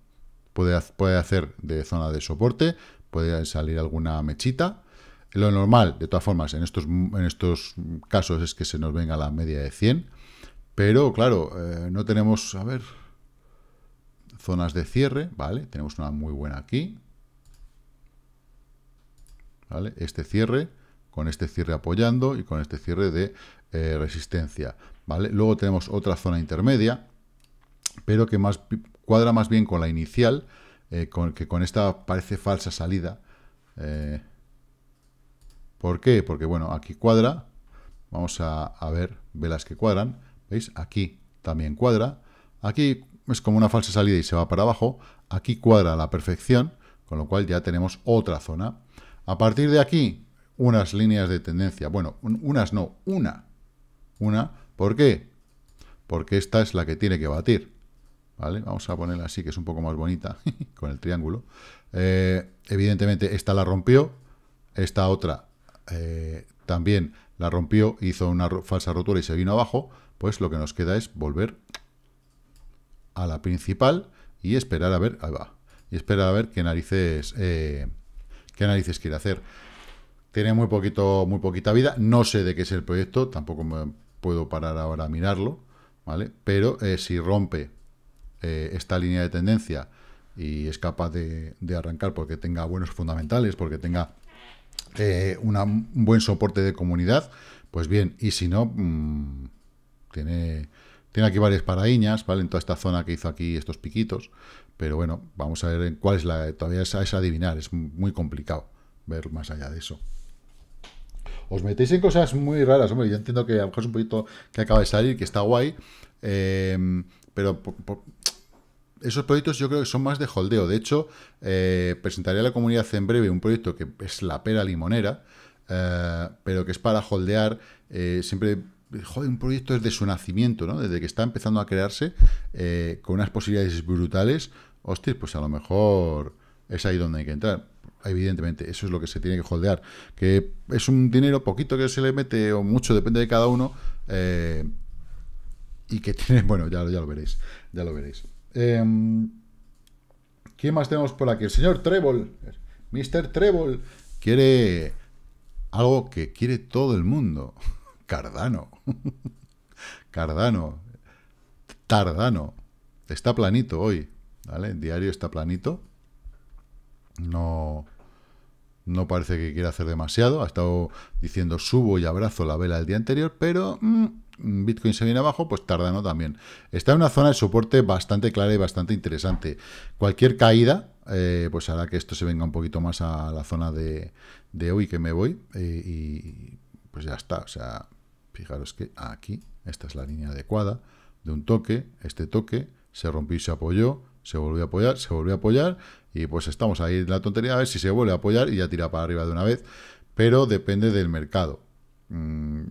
puede hacer de zona de soporte puede salir alguna mechita. Lo normal, de todas formas, en estos, en estos casos es que se nos venga la media de 100, pero claro, eh, no tenemos, a ver, zonas de cierre, ¿vale? Tenemos una muy buena aquí, ¿vale? Este cierre, con este cierre apoyando y con este cierre de eh, resistencia, ¿vale? Luego tenemos otra zona intermedia, pero que más cuadra más bien con la inicial, eh, con, que con esta parece falsa salida. Eh, ¿Por qué? Porque, bueno, aquí cuadra. Vamos a, ver velas que cuadran. ¿Veis? Aquí también cuadra. Aquí es como una falsa salida y se va para abajo. Aquí cuadra a la perfección, con lo cual ya tenemos otra zona. A partir de aquí, unas líneas de tendencia. Bueno, unas no, una. Una. ¿Por qué? Porque esta es la que tiene que batir. Vamos a ponerla así, que es un poco más bonita, [LAUGHS] con el triángulo. Eh, evidentemente, esta la rompió, esta otra eh, también la rompió, hizo una falsa rotura y se vino abajo, pues lo que nos queda es volver a la principal y esperar a ver, ahí va, y esperar a ver qué narices, eh, qué narices quiere hacer. Tiene muy, poquito, muy poquita vida, no sé de qué es el proyecto, tampoco me puedo parar ahora a mirarlo, ¿vale? Pero si rompe eh, esta línea de tendencia y es capaz de, arrancar porque tenga buenos fundamentales, porque tenga eh, un buen soporte de comunidad, pues bien, y si no, mm, tiene, tiene aquí varias paraíñas, ¿vale? En toda esta zona que hizo aquí estos piquitos, pero bueno, vamos a ver en cuál es la... Todavía es, adivinar, es muy complicado ver más allá de eso os metéis en cosas muy raras, hombre, yo entiendo que a lo mejor es un poquito que acaba de salir, que está guay, eh, pero por, esos proyectos yo creo que son más de holdeo. De hecho, eh, presentaré a la comunidad en breve un proyecto que es la pera limonera, eh, pero que es para holdear. Eh, siempre, joder, un proyecto es de su nacimiento, ¿no? Desde que está empezando a crearse, con unas posibilidades brutales. Hostia, pues a lo mejor es ahí donde hay que entrar. Evidentemente, eso es lo que se tiene que holdear. Que es un dinero poquito que se le mete, o mucho, depende de cada uno. y que [LAUGHS] tiene, bueno, ya, ya lo veréis, ya lo veréis. Em, ¿Quién más tenemos por aquí? El señor Trébol. Mr. Trébol quiere algo que quiere todo el mundo. [LAUGHS] Cardano. [LAUGHS] Cardano. Tardano. Está planito hoy. ¿Vale? diario está planito. No, no parece que quiera hacer demasiado. Ha estado diciendo subo y abrazo la vela el día anterior, pero mm, Bitcoin se viene abajo, pues no también. Está en una zona de soporte bastante clara y bastante interesante. Cualquier caída, eh, pues hará que esto se venga un poquito más a la zona de, hoy que me voy. Eh, y pues ya está. O sea, fijaros que aquí, esta es la línea adecuada de un toque, este toque, se rompió y se apoyó, se volvió a apoyar, se volvió a apoyar, y pues estamos ahí en la tontería, a ver si se vuelve a apoyar y ya tira para arriba de una vez, pero depende del mercado. Mm,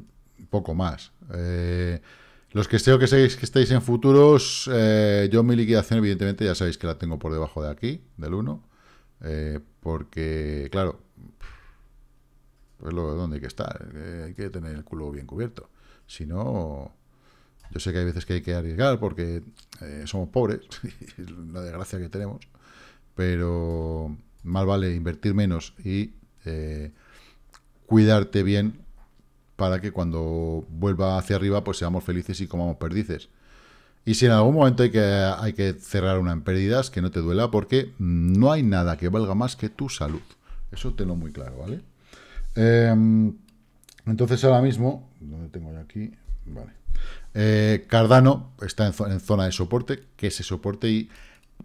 poco más. Eh, los que creo que seáis que estáis en futuros, eh, yo mi liquidación, evidentemente, ya sabéis que la tengo por debajo de aquí, del 1. Eh, porque, claro, pues lo donde hay que estar. hay que tener el culo bien cubierto. Si no, yo sé que hay veces que hay que arriesgar porque somos pobres, [LAUGHS] la desgracia que tenemos, pero más vale invertir menos y cuidarte bien para que cuando vuelva hacia arriba pues seamos felices y comamos perdices. Y si en algún momento hay que, hay que cerrar una en pérdidas, que no te duela, porque no hay nada que valga más que tu salud. Eso tengo muy claro, ¿vale? Em, entonces ahora mismo, ¿dónde tengo yo aquí? Vale. Eh, Cardano está en, en, zona de soporte, que ese soporte y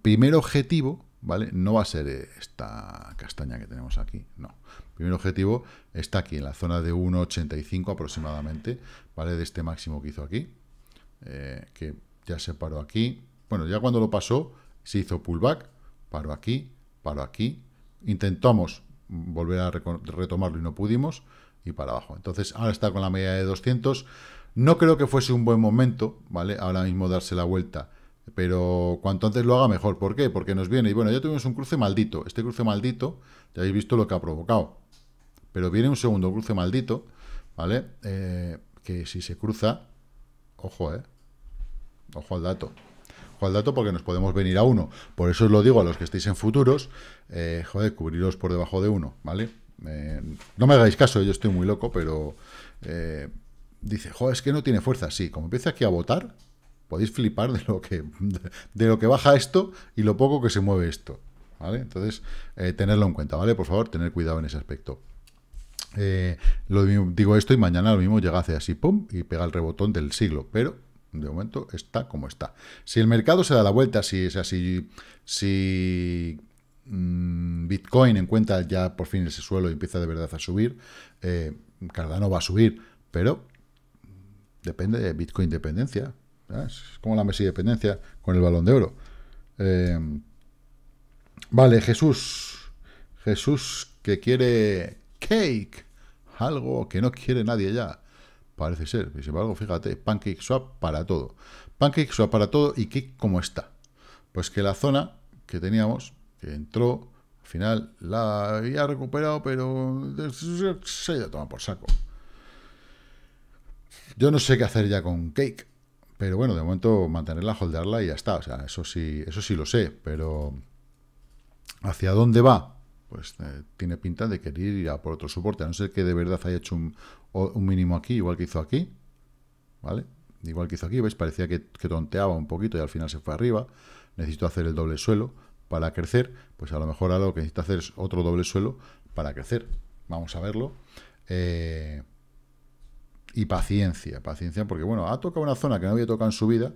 primer objetivo no va a ser esta castaña que tenemos aquí, no. Primer objetivo está aquí, en la zona de 1,85 aproximadamente, ¿vale? De este máximo que hizo aquí, eh, que ya se paró aquí. Bueno, ya cuando lo pasó, se hizo pullback, paró aquí, paró aquí. Intentamos volver a retomarlo y no pudimos, y para abajo. Entonces, ahora está con la media de 200. No creo que fuese un buen momento, ¿vale? Ahora mismo darse la vuelta pero cuanto antes lo haga, mejor. ¿Por qué? Porque nos viene, y bueno, ya tuvimos un cruce maldito. Este cruce maldito, ya habéis visto lo que ha provocado. Pero viene un segundo cruce maldito, ¿vale? Eh, que si se cruza, ojo, ¿eh? Ojo al dato. Ojo al dato porque nos podemos venir a uno. Por eso os lo digo a los que estéis en futuros, eh, joder, cubriros por debajo de uno, ¿vale? Eh, no me hagáis caso, yo estoy muy loco, pero... dice, joder, es que no tiene fuerza. Sí, como empieza aquí a votar, podéis flipar de lo que, de lo que baja esto y lo poco que se mueve esto. ¿Vale? Entonces, eh, tenerlo en cuenta, ¿vale? Por favor, tener cuidado en ese aspecto. Eh, lo digo esto y mañana lo mismo llega hacia así, pum, y pega el rebotón del siglo, pero de momento está como está. Si el mercado se da la vuelta, si es así, si mm, Bitcoin Bitcoin encuentra ya por fin ese suelo y empieza de verdad a subir, eh, Cardano va a subir, pero depende de Bitcoin dependencia. ¿eh? Es como la Messi dependencia con el balón de oro. Eh, vale, Jesús. Jesús que quiere cake. Algo que no quiere nadie ya. Parece ser. Sin embargo, fíjate, Pancake Swap para todo. Pancake Swap para todo y cake como está. Pues que la zona que teníamos, que entró, al final la había recuperado, pero se la toma por saco. Yo no sé qué hacer ya con Cake. Pero bueno, de momento mantenerla, holdearla y ya está. O sea, eso sí, eso sí lo sé, pero ¿hacia dónde va? Pues eh, tiene pinta de querer ir a por otro soporte, a no ser que de verdad haya hecho un, mínimo aquí, igual que hizo aquí, ¿vale? Igual que hizo aquí, ¿veis? Parecía que, que tonteaba un poquito y al final se fue arriba. Necesito hacer el doble suelo para crecer, pues a lo mejor algo lo que necesita hacer es otro doble suelo para crecer. Vamos a verlo. Eh, y paciencia, paciencia, porque bueno, ha tocado una zona que no había tocado en su vida,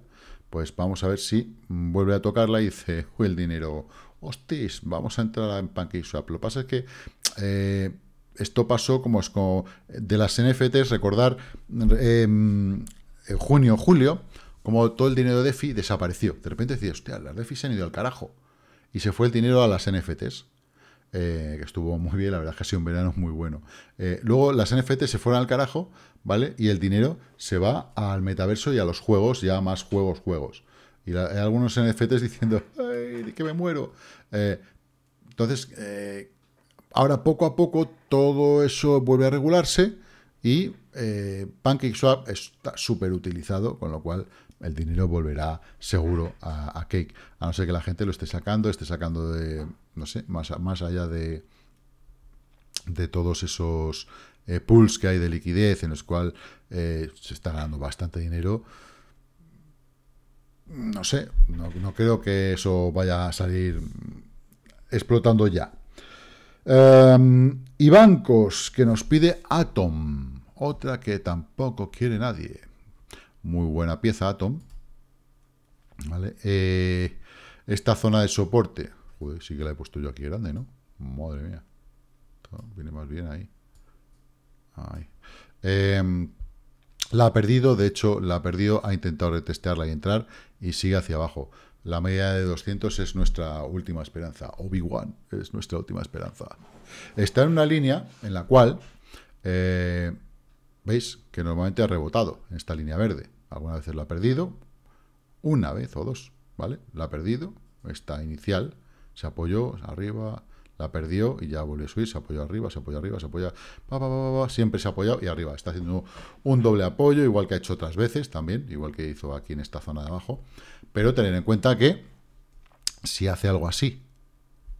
pues vamos a ver si vuelve a tocarla y dice, Uy, el dinero, hostis, vamos a entrar en PancakeSwap. Lo que pasa es que eh, esto pasó como es como de las NFTs, recordar, eh, en junio, julio, como todo el dinero de DeFi desapareció. De repente decía hostia, las DeFi se han ido al carajo. Y se fue el dinero a las NFTs. Eh, que estuvo muy bien, la verdad es que ha sido un verano muy bueno. luego las NFTs se fueron al carajo, ¿vale? Y el dinero se va al metaverso y a los juegos, ya más juegos, juegos. Y hay algunos NFTs diciendo, ¡ay, que me muero! Eh, entonces, eh, ahora poco a poco todo eso vuelve a regularse y eh, PancakeSwap está súper utilizado, con lo cual el dinero volverá seguro a, Cake. A no ser que la gente lo esté sacando, esté sacando de, no sé, más, más allá de, de todos esos eh, que hay de liquidez en los cuales eh, se está ganando bastante dinero. No sé, no, creo que eso vaya a salir explotando ya. Em, y bancos que nos pide Atom, otra que tampoco quiere nadie. Muy buena pieza Atom. ¿Vale? Eh, esta zona de soporte, sí que la he puesto yo aquí grande, ¿no? Madre mía, viene más bien ahí. Em, la ha perdido, de hecho, la ha perdido, ha intentado retestearla y entrar y sigue hacia abajo. La media de 200 es nuestra última esperanza. Obi-Wan es nuestra última esperanza. Está en una línea en la cual, eh, veis que normalmente ha rebotado en esta línea verde. Algunas veces la ha perdido, una vez o dos, ¿vale? La ha perdido, esta inicial, se apoyó arriba, la perdió y ya vuelve a subir, se apoyó arriba, se apoya arriba, se apoya pa, siempre se ha apoyado y arriba. Está haciendo un doble apoyo, igual que ha hecho otras veces también, igual que hizo aquí en esta zona de abajo. Pero tener en cuenta que si hace algo así,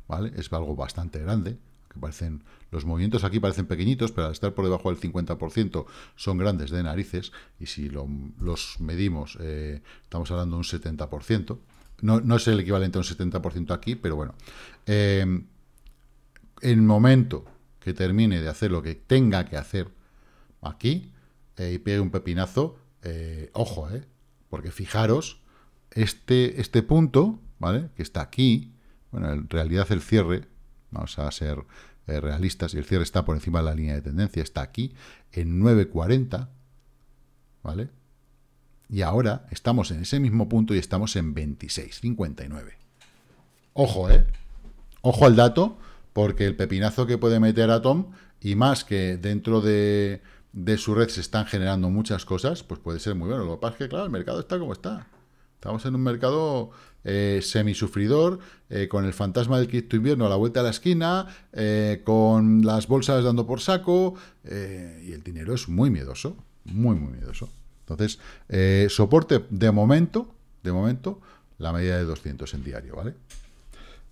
¿vale? Es algo bastante grande, que parecen, los movimientos aquí parecen pequeñitos, pero al estar por debajo del 50% son grandes de narices, y si los medimos, eh, estamos hablando de un 70%, no, no, es el equivalente a un 70% aquí, pero bueno. Eh, el momento que termine de hacer lo que tenga que hacer aquí eh, y pegue un pepinazo, eh, ojo, eh, porque fijaros, este, este punto, ¿vale? Que está aquí, bueno, en realidad el cierre, vamos a ser eh, realistas, y el cierre está por encima de la línea de tendencia, está aquí, en 9.40, ¿vale? Y ahora estamos en ese mismo punto y estamos en 26.59. Ojo, ¿eh? Ojo al dato, porque el pepinazo que puede meter a Tom, y más que dentro de, su red se están generando muchas cosas, pues puede ser muy bueno. Lo que pasa es que, claro, el mercado está como está. Estamos en un mercado eh, semisufridor, eh, con el fantasma del cripto invierno a la vuelta de la esquina, eh, con las bolsas dando por saco, eh, y el dinero es muy miedoso, muy, muy miedoso. Entonces, soporte de momento, de momento, la medida de 200 en diario, ¿vale?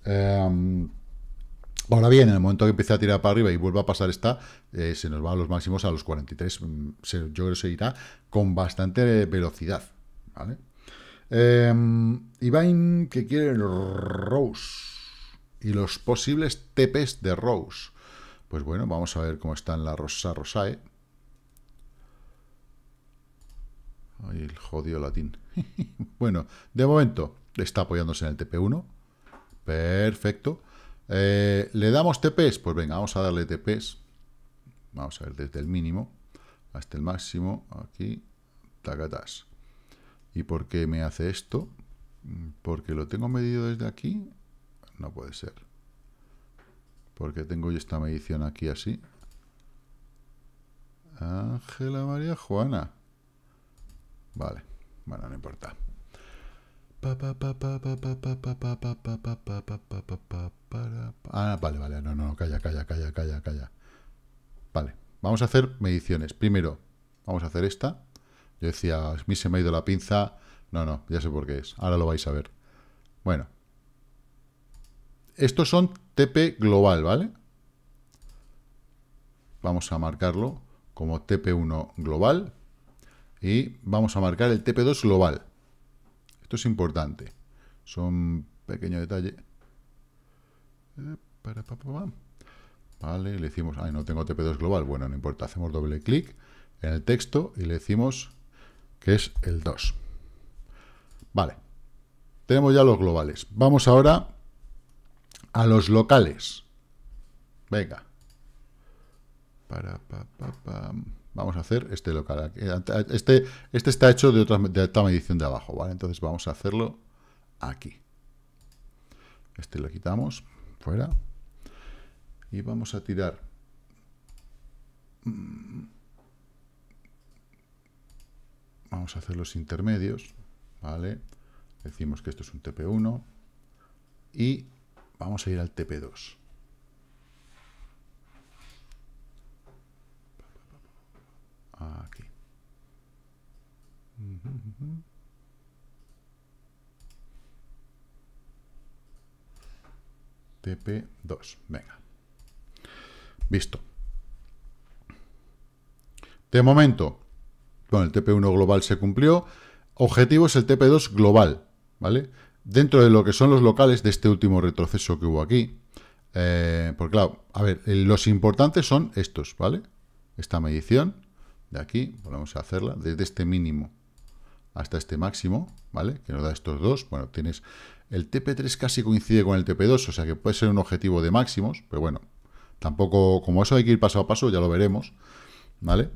Em, Ahora bien, en el momento que empiece a tirar para arriba y vuelva a pasar esta, eh, se nos va a los máximos a los 43. Mm, yo creo que se irá con bastante velocidad. ¿vale? Em, que quiere Rose y los posibles tepes de Rose. Pues bueno, vamos a ver cómo está en la Rosa Rosae. Ay, el jodido latín. [LAUGHS] bueno, de momento está apoyándose en el TP1. Perfecto. Eh, ¿Le damos TPs? Pues venga, vamos a darle TPs. Vamos a ver desde el mínimo hasta el máximo. Aquí, tacatas. ¿Y por qué me hace esto? Porque lo tengo medido desde aquí. No puede ser. Porque tengo yo esta medición aquí así. Ángela María Juana. Vale. Bueno, no importa. Ah, vale, vale, no, no, calla, calla, calla, calla, calla. Vale, vamos a hacer mediciones. Primero, vamos a hacer esta. Yo decía, a mí se me ha ido la pinza. No, no, ya sé por qué es. Ahora lo vais a ver. Bueno. Estos son TP global, ¿vale? Vamos a marcarlo como TP1 global. Y vamos a marcar el TP2 global. Esto es importante. Son pequeño detalle. Eh, vale, le decimos... Ay, no tengo TP2 global. Bueno, no importa. Hacemos doble clic en el texto y le decimos que es el 2. Vale. Tenemos ya los globales. Vamos ahora a los locales. Venga. Para, pa, pa, Vamos a hacer este local. Este, este está hecho de otra, de medición de abajo, ¿vale? Entonces vamos a hacerlo aquí. Este lo quitamos, fuera. Y vamos a tirar... Vamos a hacer los intermedios, ¿vale? Decimos que esto es un TP1. Y vamos a ir al TP2. Aquí. TP2. Venga. Visto. De momento, con el TP1 global se cumplió. Objetivo es el TP2 global, ¿vale? Dentro de lo que son los locales de este último retroceso que hubo aquí. Por eh, porque claro, a ver, eh, los importantes son estos, ¿vale? Esta medición, de aquí, volvemos a hacerla, desde este mínimo hasta este máximo, ¿vale? Que nos da estos dos, bueno, tienes... El TP3 casi coincide con el TP2, o sea que puede ser un objetivo de máximos, pero bueno, tampoco, como eso hay que ir paso a paso, ya lo veremos, ¿vale?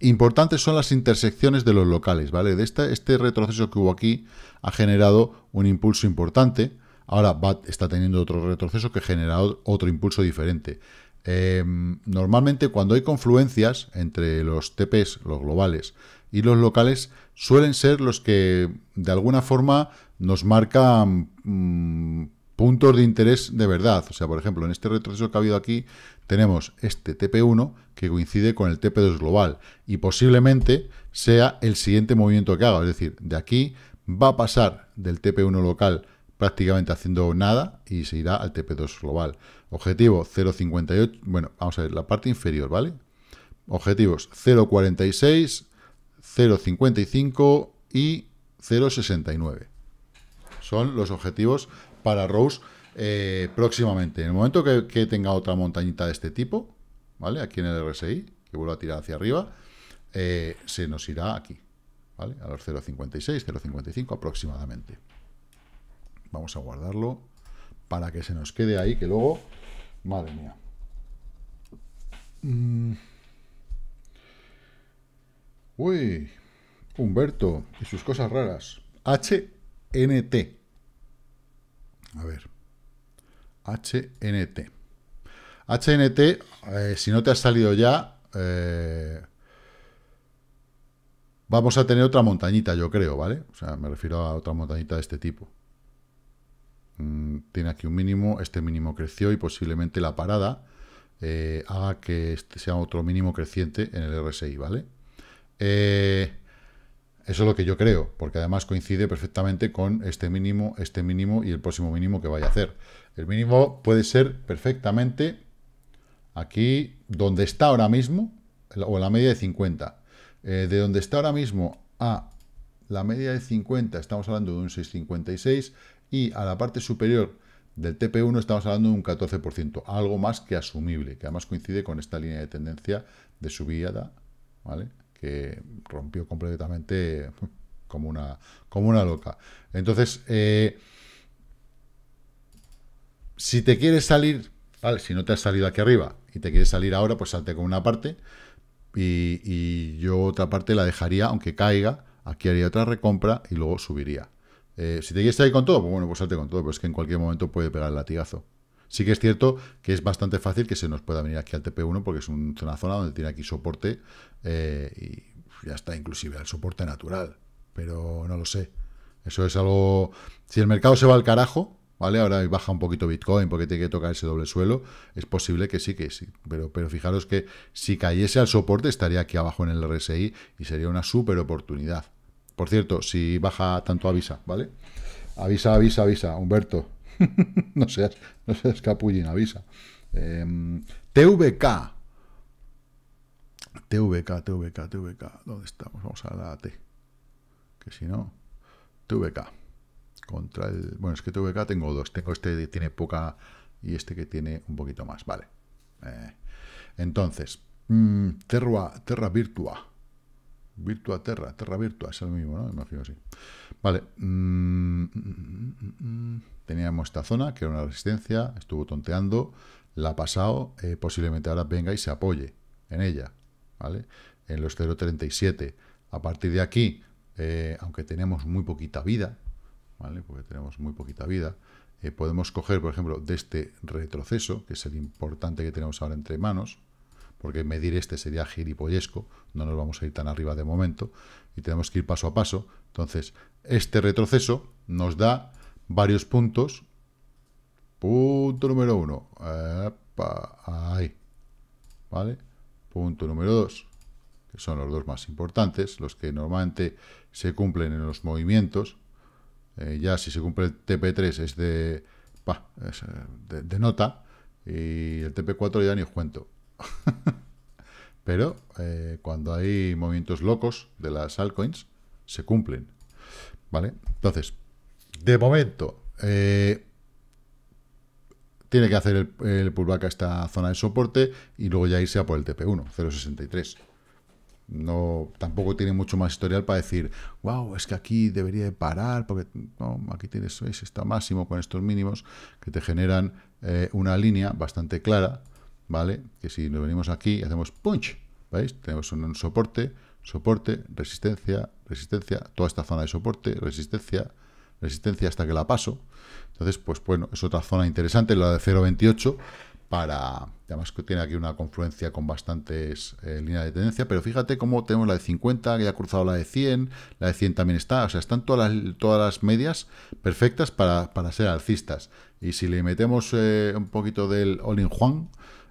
Importantes son las intersecciones de los locales, ¿vale? De esta este retroceso que hubo aquí ha generado un impulso importante, ahora BAT está teniendo otro retroceso que genera otro impulso diferente. Em, normalmente cuando hay confluencias entre los TPs, los globales, y los locales, suelen ser los que de alguna forma nos marcan mm, puntos de interés de verdad. O sea, por ejemplo, en este retroceso que ha habido aquí, tenemos este TP1 que coincide con el TP2 global y posiblemente sea el siguiente movimiento que haga. Es decir, de aquí va a pasar del TP1 local prácticamente haciendo nada y se irá al TP2 global. Objetivo 0,58. Bueno, vamos a ver, la parte inferior, ¿vale? Objetivos 0,46, 0,55 y 0,69. Son los objetivos para Rose eh, próximamente. En el momento que, tenga otra montañita de este tipo, ¿vale? Aquí en el RSI, que vuelva a tirar hacia arriba, eh, se nos irá aquí, ¿vale? A los 0,56, 0,55 aproximadamente. Vamos a guardarlo para que se nos quede ahí, que luego Madre mía. Mm. Uy, Humberto y sus cosas raras. HNT. A ver. HNT. HNT, eh, si no te has salido ya, eh, vamos a tener otra montañita, yo creo, ¿vale? O sea, me refiero a otra montañita de este tipo. Mm, tiene aquí un mínimo, este mínimo creció y posiblemente la parada eh, haga que este sea otro mínimo creciente en el RSI, ¿vale? Eh, eso es lo que yo creo, porque además coincide perfectamente con este mínimo, este mínimo y el próximo mínimo que vaya a hacer. El mínimo puede ser perfectamente aquí donde está ahora mismo, o la media de 50. Eh, de donde está ahora mismo a la media de 50, estamos hablando de un 6,56, y a la parte superior del TP1 estamos hablando de un 14%, algo más que asumible, que además coincide con esta línea de tendencia de subida, ¿vale? que rompió completamente como una, como una loca. Entonces, eh, si te quieres salir, si no te has salido aquí arriba y te quieres salir ahora, pues salte con una parte y yo otra parte la dejaría, aunque caiga, aquí haría otra recompra y luego subiría. Eh, si te quieres salir con todo, pues bueno, pues salte con todo, pero es que en cualquier momento puede pegar el latigazo. Sí que es cierto que es bastante fácil que se nos pueda venir aquí al TP1 porque es una zona donde tiene aquí soporte eh, y ya está, inclusive al soporte natural, pero no lo sé. Eso es algo... Si el mercado se va al carajo, ¿vale? Ahora baja un poquito Bitcoin porque tiene que tocar ese doble suelo, es posible que sí, que sí. Pero, pero fijaros que si cayese al soporte estaría aquí abajo en el RSI y sería una súper oportunidad. Por cierto, si baja tanto avisa, ¿vale? Avisa, avisa, avisa, Humberto. [LAUGHS] no, seas, no seas capullín, avisa. Em, TVK. TVK, TVK, TVK. ¿Dónde estamos? Vamos a la T. Que si no... TVK. Contra el... Bueno, es que TVK tengo dos. Tengo este que tiene poca y este que tiene un poquito más. Vale. Eh, entonces, mm, Terra, Terra Virtua. Virtua Terra, Terra Virtua, es el mismo, ¿no? Imagino así. Vale. Mm, mm, mm, Teníamos esta zona, que era una resistencia, estuvo tonteando, la ha pasado, eh, posiblemente ahora venga y se apoye en ella, ¿vale? En los 0.37. A partir de aquí, eh, aunque tenemos muy poquita vida, ¿vale? Porque tenemos muy poquita vida, eh, podemos coger, por ejemplo, de este retroceso, que es el importante que tenemos ahora entre manos, porque medir este sería gilipollesco, no nos vamos a ir tan arriba de momento, y tenemos que ir paso a paso. Entonces, este retroceso nos da varios puntos. Punto número uno. ahí. ¿Vale? Punto número dos, que son los dos más importantes, los que normalmente se cumplen en los movimientos. Eh, ya si se cumple el TP3 es eh, de, de nota, y el TP4 ya ni os cuento. [LAUGHS] Pero eh, cuando hay movimientos locos de las altcoins, se cumplen. ¿Vale? Entonces, de momento, eh, tiene que hacer el, pullback a esta zona de soporte y luego ya irse a por el TP1, 0.63. No, tampoco tiene mucho más historial para decir, wow, es que aquí debería parar, porque aquí tienes, este está máximo con estos mínimos que te generan eh, una línea bastante clara ¿vale? Que si nos venimos aquí y hacemos punch, ¿veis? Tenemos un, soporte, soporte, resistencia, resistencia, toda esta zona de soporte, resistencia, resistencia hasta que la paso. Entonces, pues bueno, es otra zona interesante, la de 0.28, para... Además que tiene aquí una confluencia con bastantes eh, líneas de tendencia, pero fíjate cómo tenemos la de 50, que ya ha cruzado la de 100, la de 100 también está, o sea, están todas las, todas las medias perfectas para, ser alcistas. Y si le metemos eh, un poquito del all-in-juan,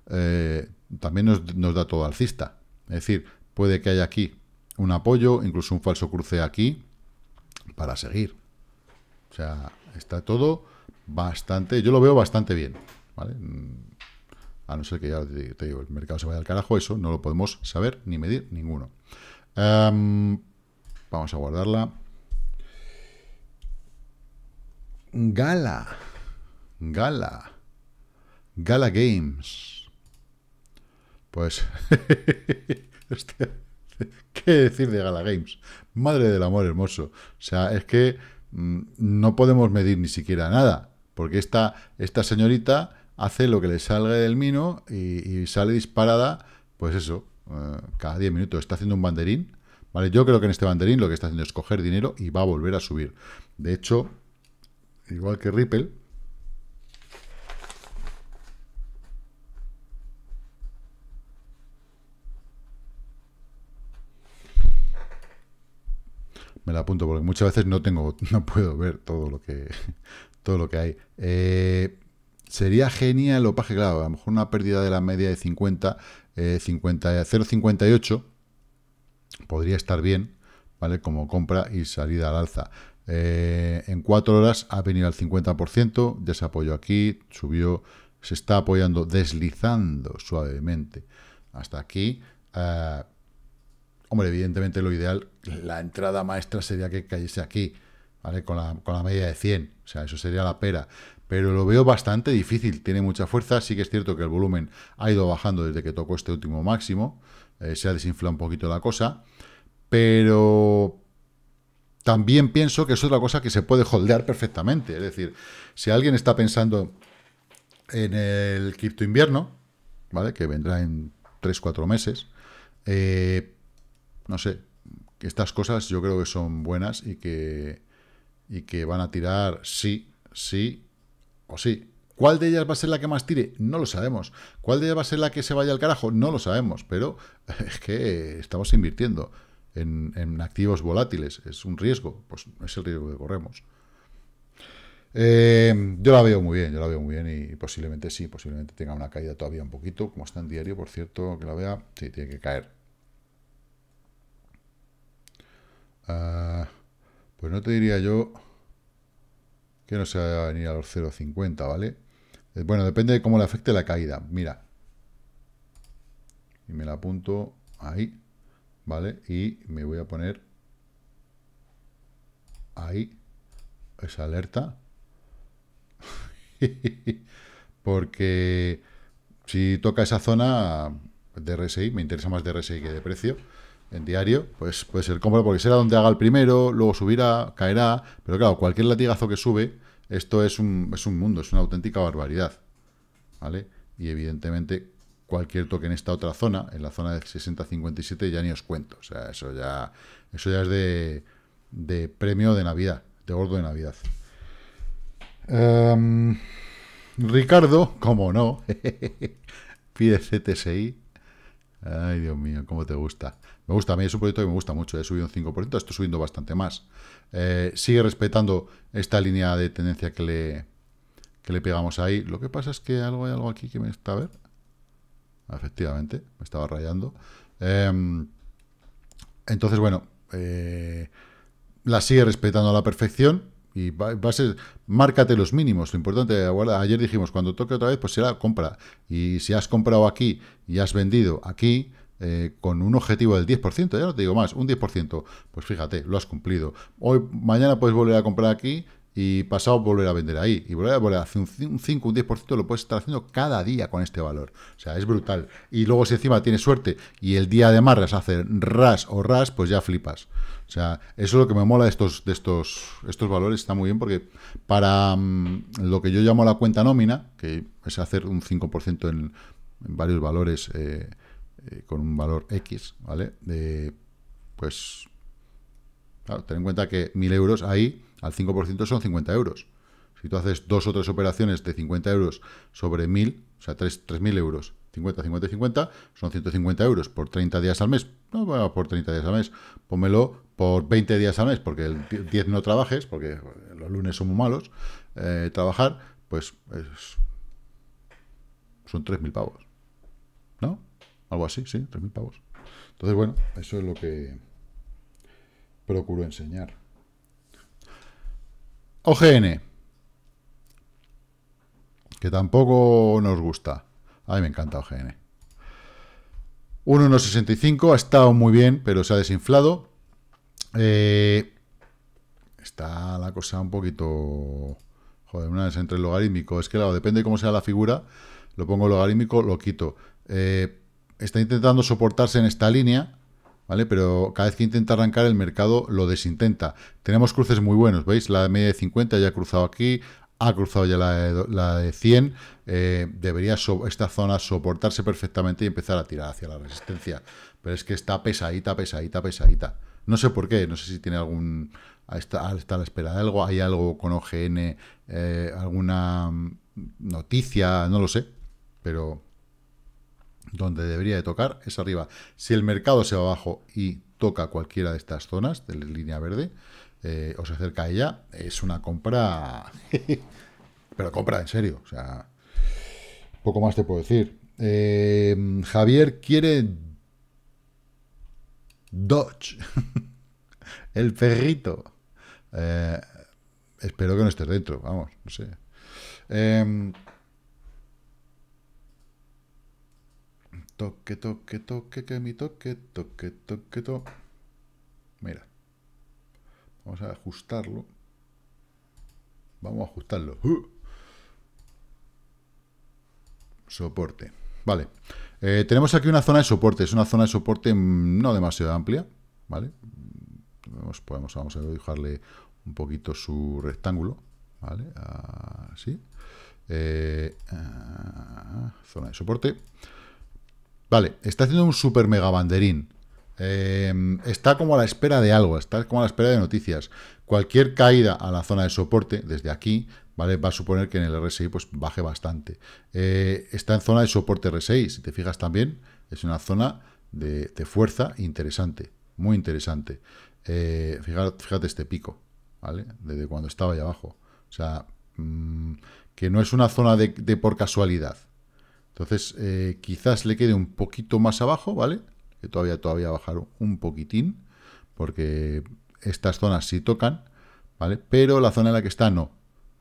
eh, también nos, da todo alcista. Es decir, puede que haya aquí un apoyo, incluso un falso cruce aquí, para seguir. O sea, está todo bastante, yo lo veo bastante bien, mm, A no ser que ya te digo, el mercado se vaya al carajo, eso no lo podemos saber ni medir ninguno. Em, vamos a guardarla. Gala. Gala. Gala Games. Pues, [LAUGHS] este, ¿qué decir de Gala Games? Madre del amor hermoso. O sea, es que mm, no podemos medir ni siquiera nada, porque esta, esta señorita hace lo que le salga del mino y, sale disparada, pues eso, eh, cada 10 minutos está haciendo un banderín. ¿vale? Yo creo que en este banderín lo que está haciendo es coger dinero y va a volver a subir. De hecho, igual que Ripple, me la apunto porque muchas veces no tengo, [LAUGHS] no puedo ver todo lo que, [LAUGHS] todo lo que hay. Eh, sería genial, lo paje claro, a lo mejor una pérdida de la media de 50, 0,58 eh, podría estar bien, ¿vale? Como compra y salida al alza. Eh, en cuatro horas ha venido al 50%, desapoyó aquí, subió, se está apoyando, deslizando suavemente hasta aquí. Hombre, evidentemente lo ideal, la entrada maestra sería que cayese aquí, ¿vale? Con la, media de 100, o sea, eso sería la pera. Pero lo veo bastante difícil, tiene mucha fuerza, sí que es cierto que el volumen ha ido bajando desde que tocó este último máximo, eh, se ha desinflado un poquito la cosa, pero también pienso que es otra cosa que se puede holdear perfectamente. Es decir, si alguien está pensando en el cripto invierno, ¿vale? Que vendrá en 3-4 meses, eh, no sé, estas cosas yo creo que son buenas y que, y que van a tirar sí, sí o sí. ¿Cuál de ellas va a ser la que más tire? No lo sabemos. ¿Cuál de ellas va a ser la que se vaya al carajo? No lo sabemos, pero [LAUGHS] es que estamos invirtiendo en, activos volátiles. Es un riesgo, pues no es el riesgo que corremos. Eh, yo la veo muy bien, yo la veo muy bien y posiblemente sí, posiblemente tenga una caída todavía un poquito, como está en diario, por cierto, que la vea, sí, tiene que caer. Ah, pues no te diría yo que no se va a venir a los 0,50, ¿vale? Eh, bueno, depende de cómo le afecte la caída. Mira. Y me la apunto ahí, ¿vale? Y me voy a poner ahí esa alerta. [LAUGHS] Porque si toca esa zona de RSI, me interesa más de RSI que de precio en diario, pues puede ser cómodo porque será donde haga el primero, luego subirá, caerá, pero claro, cualquier latigazo que sube, esto es un, mundo, es una auténtica barbaridad, ¿vale? Y evidentemente cualquier toque en esta otra zona, en la zona de 60-57 ya ni os cuento, o sea, eso ya, eso ya es de, de premio de Navidad, de gordo de Navidad. Em, Ricardo, como no, [LAUGHS] pide CTSI. Ay, Dios mío, cómo te gusta. Me gusta, a mí es un proyecto que me gusta mucho, he subido un 5%, estoy subiendo bastante más. Eh, sigue respetando esta línea de tendencia que le, que le pegamos ahí. Lo que pasa es que algo hay algo aquí que me está a ver. Efectivamente, me estaba rayando. Em, entonces, bueno, eh, la sigue respetando a la perfección y va, va, a ser, márcate los mínimos, lo importante, ayer dijimos, cuando toque otra vez, pues será compra, y si has comprado aquí y has vendido aquí, eh, con un objetivo del 10%, ya no te digo más, un 10%, pues fíjate, lo has cumplido. Hoy, mañana puedes volver a comprar aquí y pasado volver a vender ahí y volver a volver a hacer un 5, un 10% lo puedes estar haciendo cada día con este valor. O sea, es brutal. Y luego si encima tienes suerte y el día de marras hacer ras o ras, pues ya flipas. O sea, eso es lo que me mola de estos, de estos, estos valores, está muy bien porque para mm, lo que yo llamo la cuenta nómina, que es hacer un 5% en, varios valores eh, eh, con un valor X, ¿vale? de pues, claro, ten en cuenta que 1.000 euros ahí al 5% son 50 euros. Si tú haces dos o tres operaciones de 50 euros sobre 1.000, o sea, 3.000 euros, 50, 50 50, son 150 euros por 30 días al mes. No, por 30 días al mes, pónmelo por 20 días al mes, porque el 10 no trabajes, porque los lunes son muy malos, eh, trabajar, pues son 3.000 pavos, ¿no? Algo así, sí, 3.000 pavos. Entonces, bueno, eso es lo que procuro enseñar. OGN. Que tampoco nos gusta. A mí me encanta OGN. 1.65 ha estado muy bien, pero se ha desinflado. Eh, está la cosa un poquito... Joder, una vez entre el logarítmico. Es que, claro, depende de cómo sea la figura. Lo pongo logarítmico, lo quito. Eh, está intentando soportarse en esta línea, ¿vale? Pero cada vez que intenta arrancar el mercado lo desintenta. Tenemos cruces muy buenos, ¿veis? La media de 50 ya ha cruzado aquí, ha cruzado ya la de, 100, eh, debería esta zona soportarse perfectamente y empezar a tirar hacia la resistencia. Pero es que está pesadita, pesadita, pesadita. No sé por qué, no sé si tiene algún... Está, a la espera de algo, hay algo con OGN, eh, alguna mm, noticia, no lo sé, pero donde debería de tocar es arriba. Si el mercado se va abajo y toca cualquiera de estas zonas de la línea verde, eh, o se acerca a ella, es una compra... [LAUGHS] pero compra en serio, o sea... Poco más te puedo decir. Eh, Javier quiere... Dodge. [LAUGHS] el perrito. Eh, espero que no estés dentro, vamos, no sé. Toque, toque, toque, que mi toque, toque, toque, toque. Mira. Vamos a ajustarlo. Vamos a ajustarlo. ¡Uh! Soporte. Vale. Eh, tenemos aquí una zona de soporte. Es una zona de soporte mm, no demasiado amplia. ¿Vale? podemos, vamos a dibujarle un poquito su rectángulo. ¿Vale? Así. Eh, ah, zona de soporte. Vale, está haciendo un super mega banderín. Em, está como a la espera de algo, está como a la espera de noticias. Cualquier caída a la zona de soporte, desde aquí, ¿vale? Va a suponer que en el RSI pues, baje bastante. Eh, está en zona de soporte R6. si te fijas también, es una zona de, fuerza interesante, muy interesante. Eh, fíjate, este pico, ¿vale? Desde cuando estaba ahí abajo. O sea, mm, que no es una zona de por casualidad, entonces, eh, quizás le quede un poquito más abajo, ¿vale? Que todavía, todavía bajar un poquitín, porque estas zonas sí tocan, ¿vale? Pero la zona en la que está no.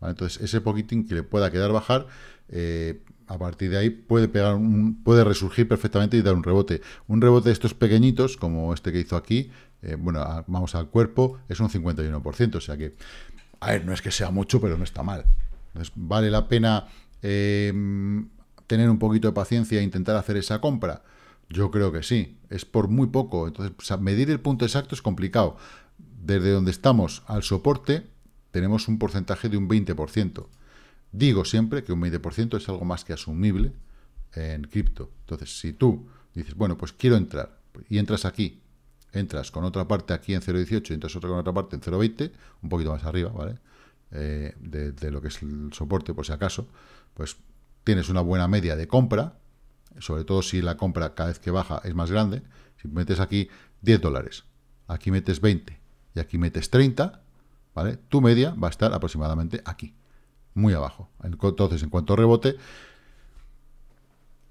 Entonces, ese poquitín que le pueda quedar bajar, eh, a partir de ahí puede, pegar un, puede resurgir perfectamente y dar un rebote. Un rebote de estos pequeñitos, como este que hizo aquí, eh, bueno, vamos al cuerpo, es un 51%, o sea que, a ver, no es que sea mucho, pero no está mal. Entonces, vale la pena eh, tener un poquito de paciencia e intentar hacer esa compra? Yo creo que sí, es por muy poco. Entonces, medir el punto exacto es complicado. Desde donde estamos al soporte, tenemos un porcentaje de un 20%. Digo siempre que un 20% es algo más que asumible en cripto. Entonces, si tú dices, bueno, pues quiero entrar, y entras aquí, entras con otra parte aquí en 0.18, y entras otra con otra parte en 0.20, un poquito más arriba, ¿vale? Eh, de, lo que es el soporte, por si acaso, pues tienes una buena media de compra, sobre todo si la compra cada vez que baja es más grande, si metes aquí 10 dólares, aquí metes 20 y aquí metes 30, ¿vale? Tu media va a estar aproximadamente aquí, muy abajo. Entonces, en cuanto rebote,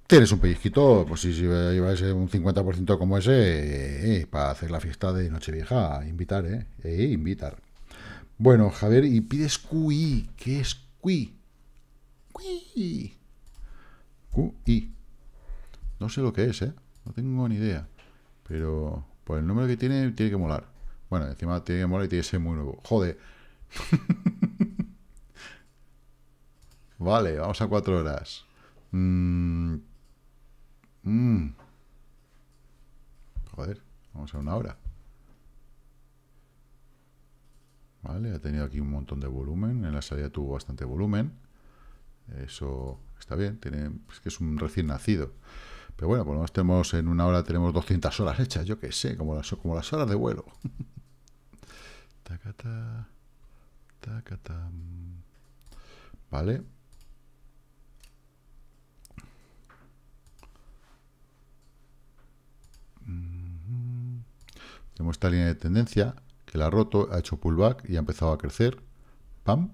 tienes un pellizquito, pues si, si lleváis un 50% como ese, eh, eh, para hacer la fiesta de Nochevieja, invitar, ¿eh? eh invitar. Bueno, Javier, y pides QI, ¿qué es QI? QI. QI. No sé lo que es, ¿eh? No tengo ni idea. Pero por pues el número que tiene, tiene que molar. Bueno, encima tiene que molar y tiene que ser muy nuevo. Joder. [LAUGHS] vale, vamos a cuatro horas. Mmm. Joder, vamos a una hora. Vale, ha tenido aquí un montón de volumen. En la salida tuvo bastante volumen. Eso está bien, tiene, pues que es un recién nacido. Pero bueno, por lo menos tenemos en una hora tenemos 200 horas hechas, yo qué sé, como las, como las horas de vuelo. [LAUGHS] Tacata, tacata. Vale. Tenemos esta línea de tendencia que la ha roto, ha hecho pullback y ha empezado a crecer. Pam.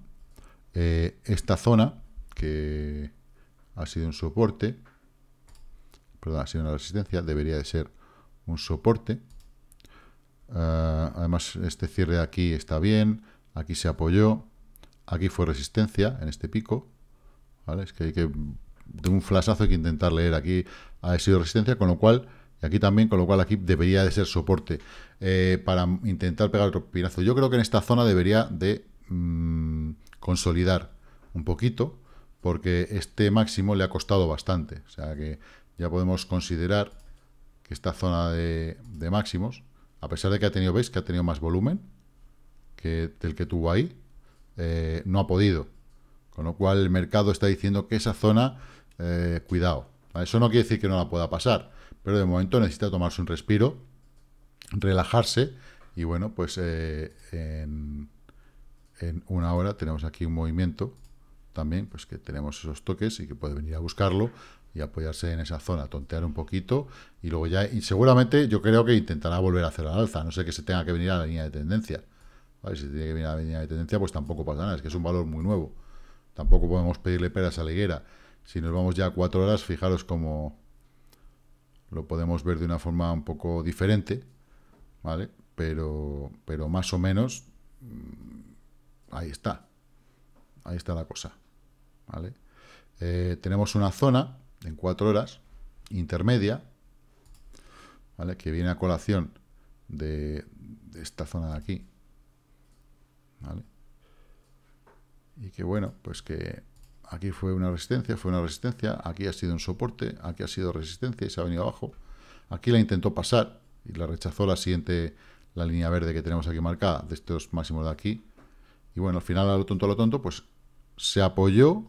Eh, esta zona que ha sido un soporte, perdón, ha sido una resistencia, debería de ser un soporte. Eh, además, este cierre de aquí está bien, aquí se apoyó, aquí fue resistencia en este pico, Es que hay que, De un flasazo hay que intentar leer, aquí ha sido resistencia, con lo cual, y aquí también, con lo cual aquí debería de ser soporte eh, para intentar pegar otro pinazo. Yo creo que en esta zona debería de mm, consolidar un poquito, porque este máximo le ha costado bastante. O sea que ya podemos considerar que esta zona de, máximos, a pesar de que ha tenido, veis que ha tenido más volumen que del que tuvo ahí, eh, no ha podido. Con lo cual el mercado está diciendo que esa zona, eh, cuidado. Eso no quiere decir que no la pueda pasar, pero de momento necesita tomarse un respiro, relajarse y bueno, pues eh, en una hora tenemos aquí un movimiento también, pues que tenemos esos toques y que puede venir a buscarlo y apoyarse en esa zona, tontear un poquito y luego ya, y seguramente yo creo que intentará volver a hacer la alza, no sé que se tenga que venir a la línea de tendencia. ¿vale? Si tiene que venir a la línea de tendencia, pues tampoco pasa nada, es que es un valor muy nuevo. Tampoco podemos pedirle peras a la higuera. Si nos vamos ya a cuatro horas, fijaros como lo podemos ver de una forma un poco diferente, ¿vale? Pero, pero más o menos, mm, ahí está. Ahí está la cosa. ¿vale? Eh, tenemos una zona en cuatro horas intermedia, ¿vale? Que viene a colación de, esta zona de aquí, ¿vale? Y que bueno, pues que aquí fue una resistencia, fue una resistencia, aquí ha sido un soporte, aquí ha sido resistencia y se ha venido abajo. Aquí la intentó pasar y la rechazó la siguiente, la línea verde que tenemos aquí marcada, de estos máximos de aquí. Y bueno, al final, a lo tonto, a lo tonto, pues se apoyó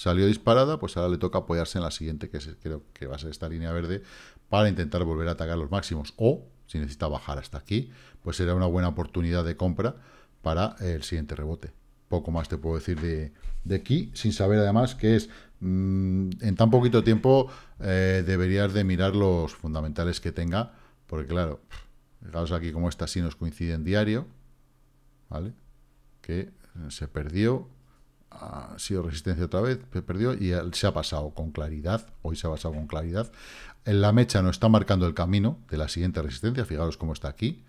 salió disparada, pues ahora le toca apoyarse en la siguiente, que creo que va a ser esta línea verde, para intentar volver a atacar los máximos. O, si necesita bajar hasta aquí, pues será una buena oportunidad de compra para eh, el siguiente rebote. Poco más te puedo decir de, aquí, sin saber además que es mm, en tan poquito tiempo eh, deberías de mirar los fundamentales que tenga, porque claro, fijaos aquí como esta sí nos coincide en diario, ¿vale? Que eh, se perdió, ha sido resistencia otra vez, perdió y se ha pasado con claridad, hoy se ha pasado con claridad. En la mecha no está marcando el camino de la siguiente resistencia, fijaros cómo está aquí.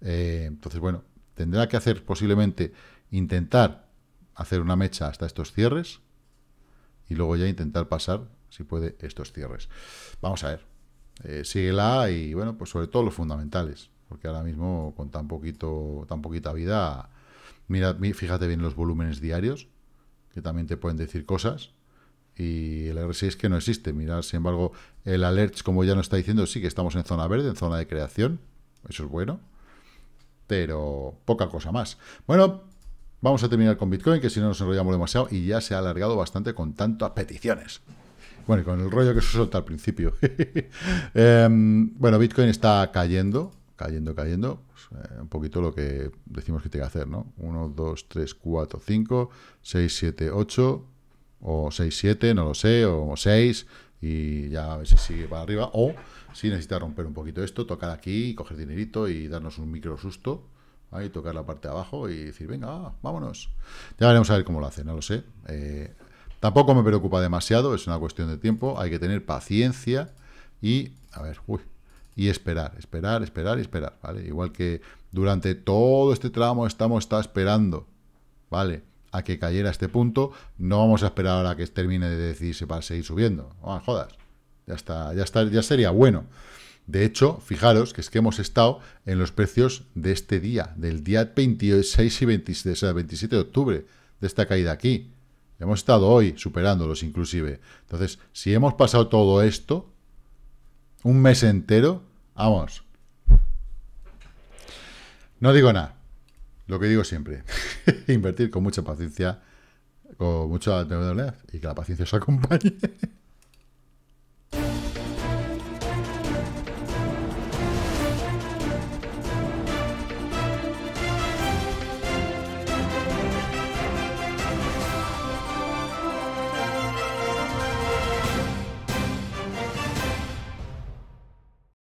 Eh, entonces, bueno, tendrá que hacer posiblemente intentar hacer una mecha hasta estos cierres y luego ya intentar pasar, si puede, estos cierres. Vamos a ver, eh, la y, bueno, pues sobre todo los fundamentales, porque ahora mismo con tan, poquito, tan poquita vida... Mira, fíjate bien los volúmenes diarios, que también te pueden decir cosas. Y el R6 que no existe. Mirar, sin embargo, el alert, como ya nos está diciendo, sí que estamos en zona verde, en zona de creación. Eso es bueno. Pero poca cosa más. Bueno, vamos a terminar con Bitcoin, que si no nos enrollamos demasiado y ya se ha alargado bastante con tantas peticiones. Bueno, y con el rollo que se suelta al principio. [LAUGHS] Em, bueno, Bitcoin está cayendo cayendo, cayendo, pues, eh, un poquito lo que decimos que tiene que hacer, ¿no? 1, 2, 3, 4, 5, 6, 7, 8, o 6, 7, no lo sé, o 6, y ya a ver si sigue para arriba, o si necesita romper un poquito esto, tocar aquí, coger dinerito y darnos un micro susto, ahí tocar la parte de abajo y decir, venga, vámonos. Ya veremos a ver cómo lo hace, no lo sé. Eh, tampoco me preocupa demasiado, es una cuestión de tiempo, hay que tener paciencia y, a ver, uy, y esperar, esperar, esperar y esperar, ¿vale? Igual que durante todo este tramo estamos está esperando, ¿vale? A que cayera este punto, no vamos a esperar ahora que termine de decidirse para seguir subiendo. Ah, jodas, ya está, ya está, ya sería bueno. De hecho, fijaros que es que hemos estado en los precios de este día, del día 26 y 27, 27 de octubre, de esta caída aquí. Hemos estado hoy superándolos inclusive. Entonces, si hemos pasado todo esto, un mes entero, Vamos. No digo nada. Lo que digo siempre. [LAUGHS] Invertir con mucha paciencia, con mucha y que la paciencia os acompañe.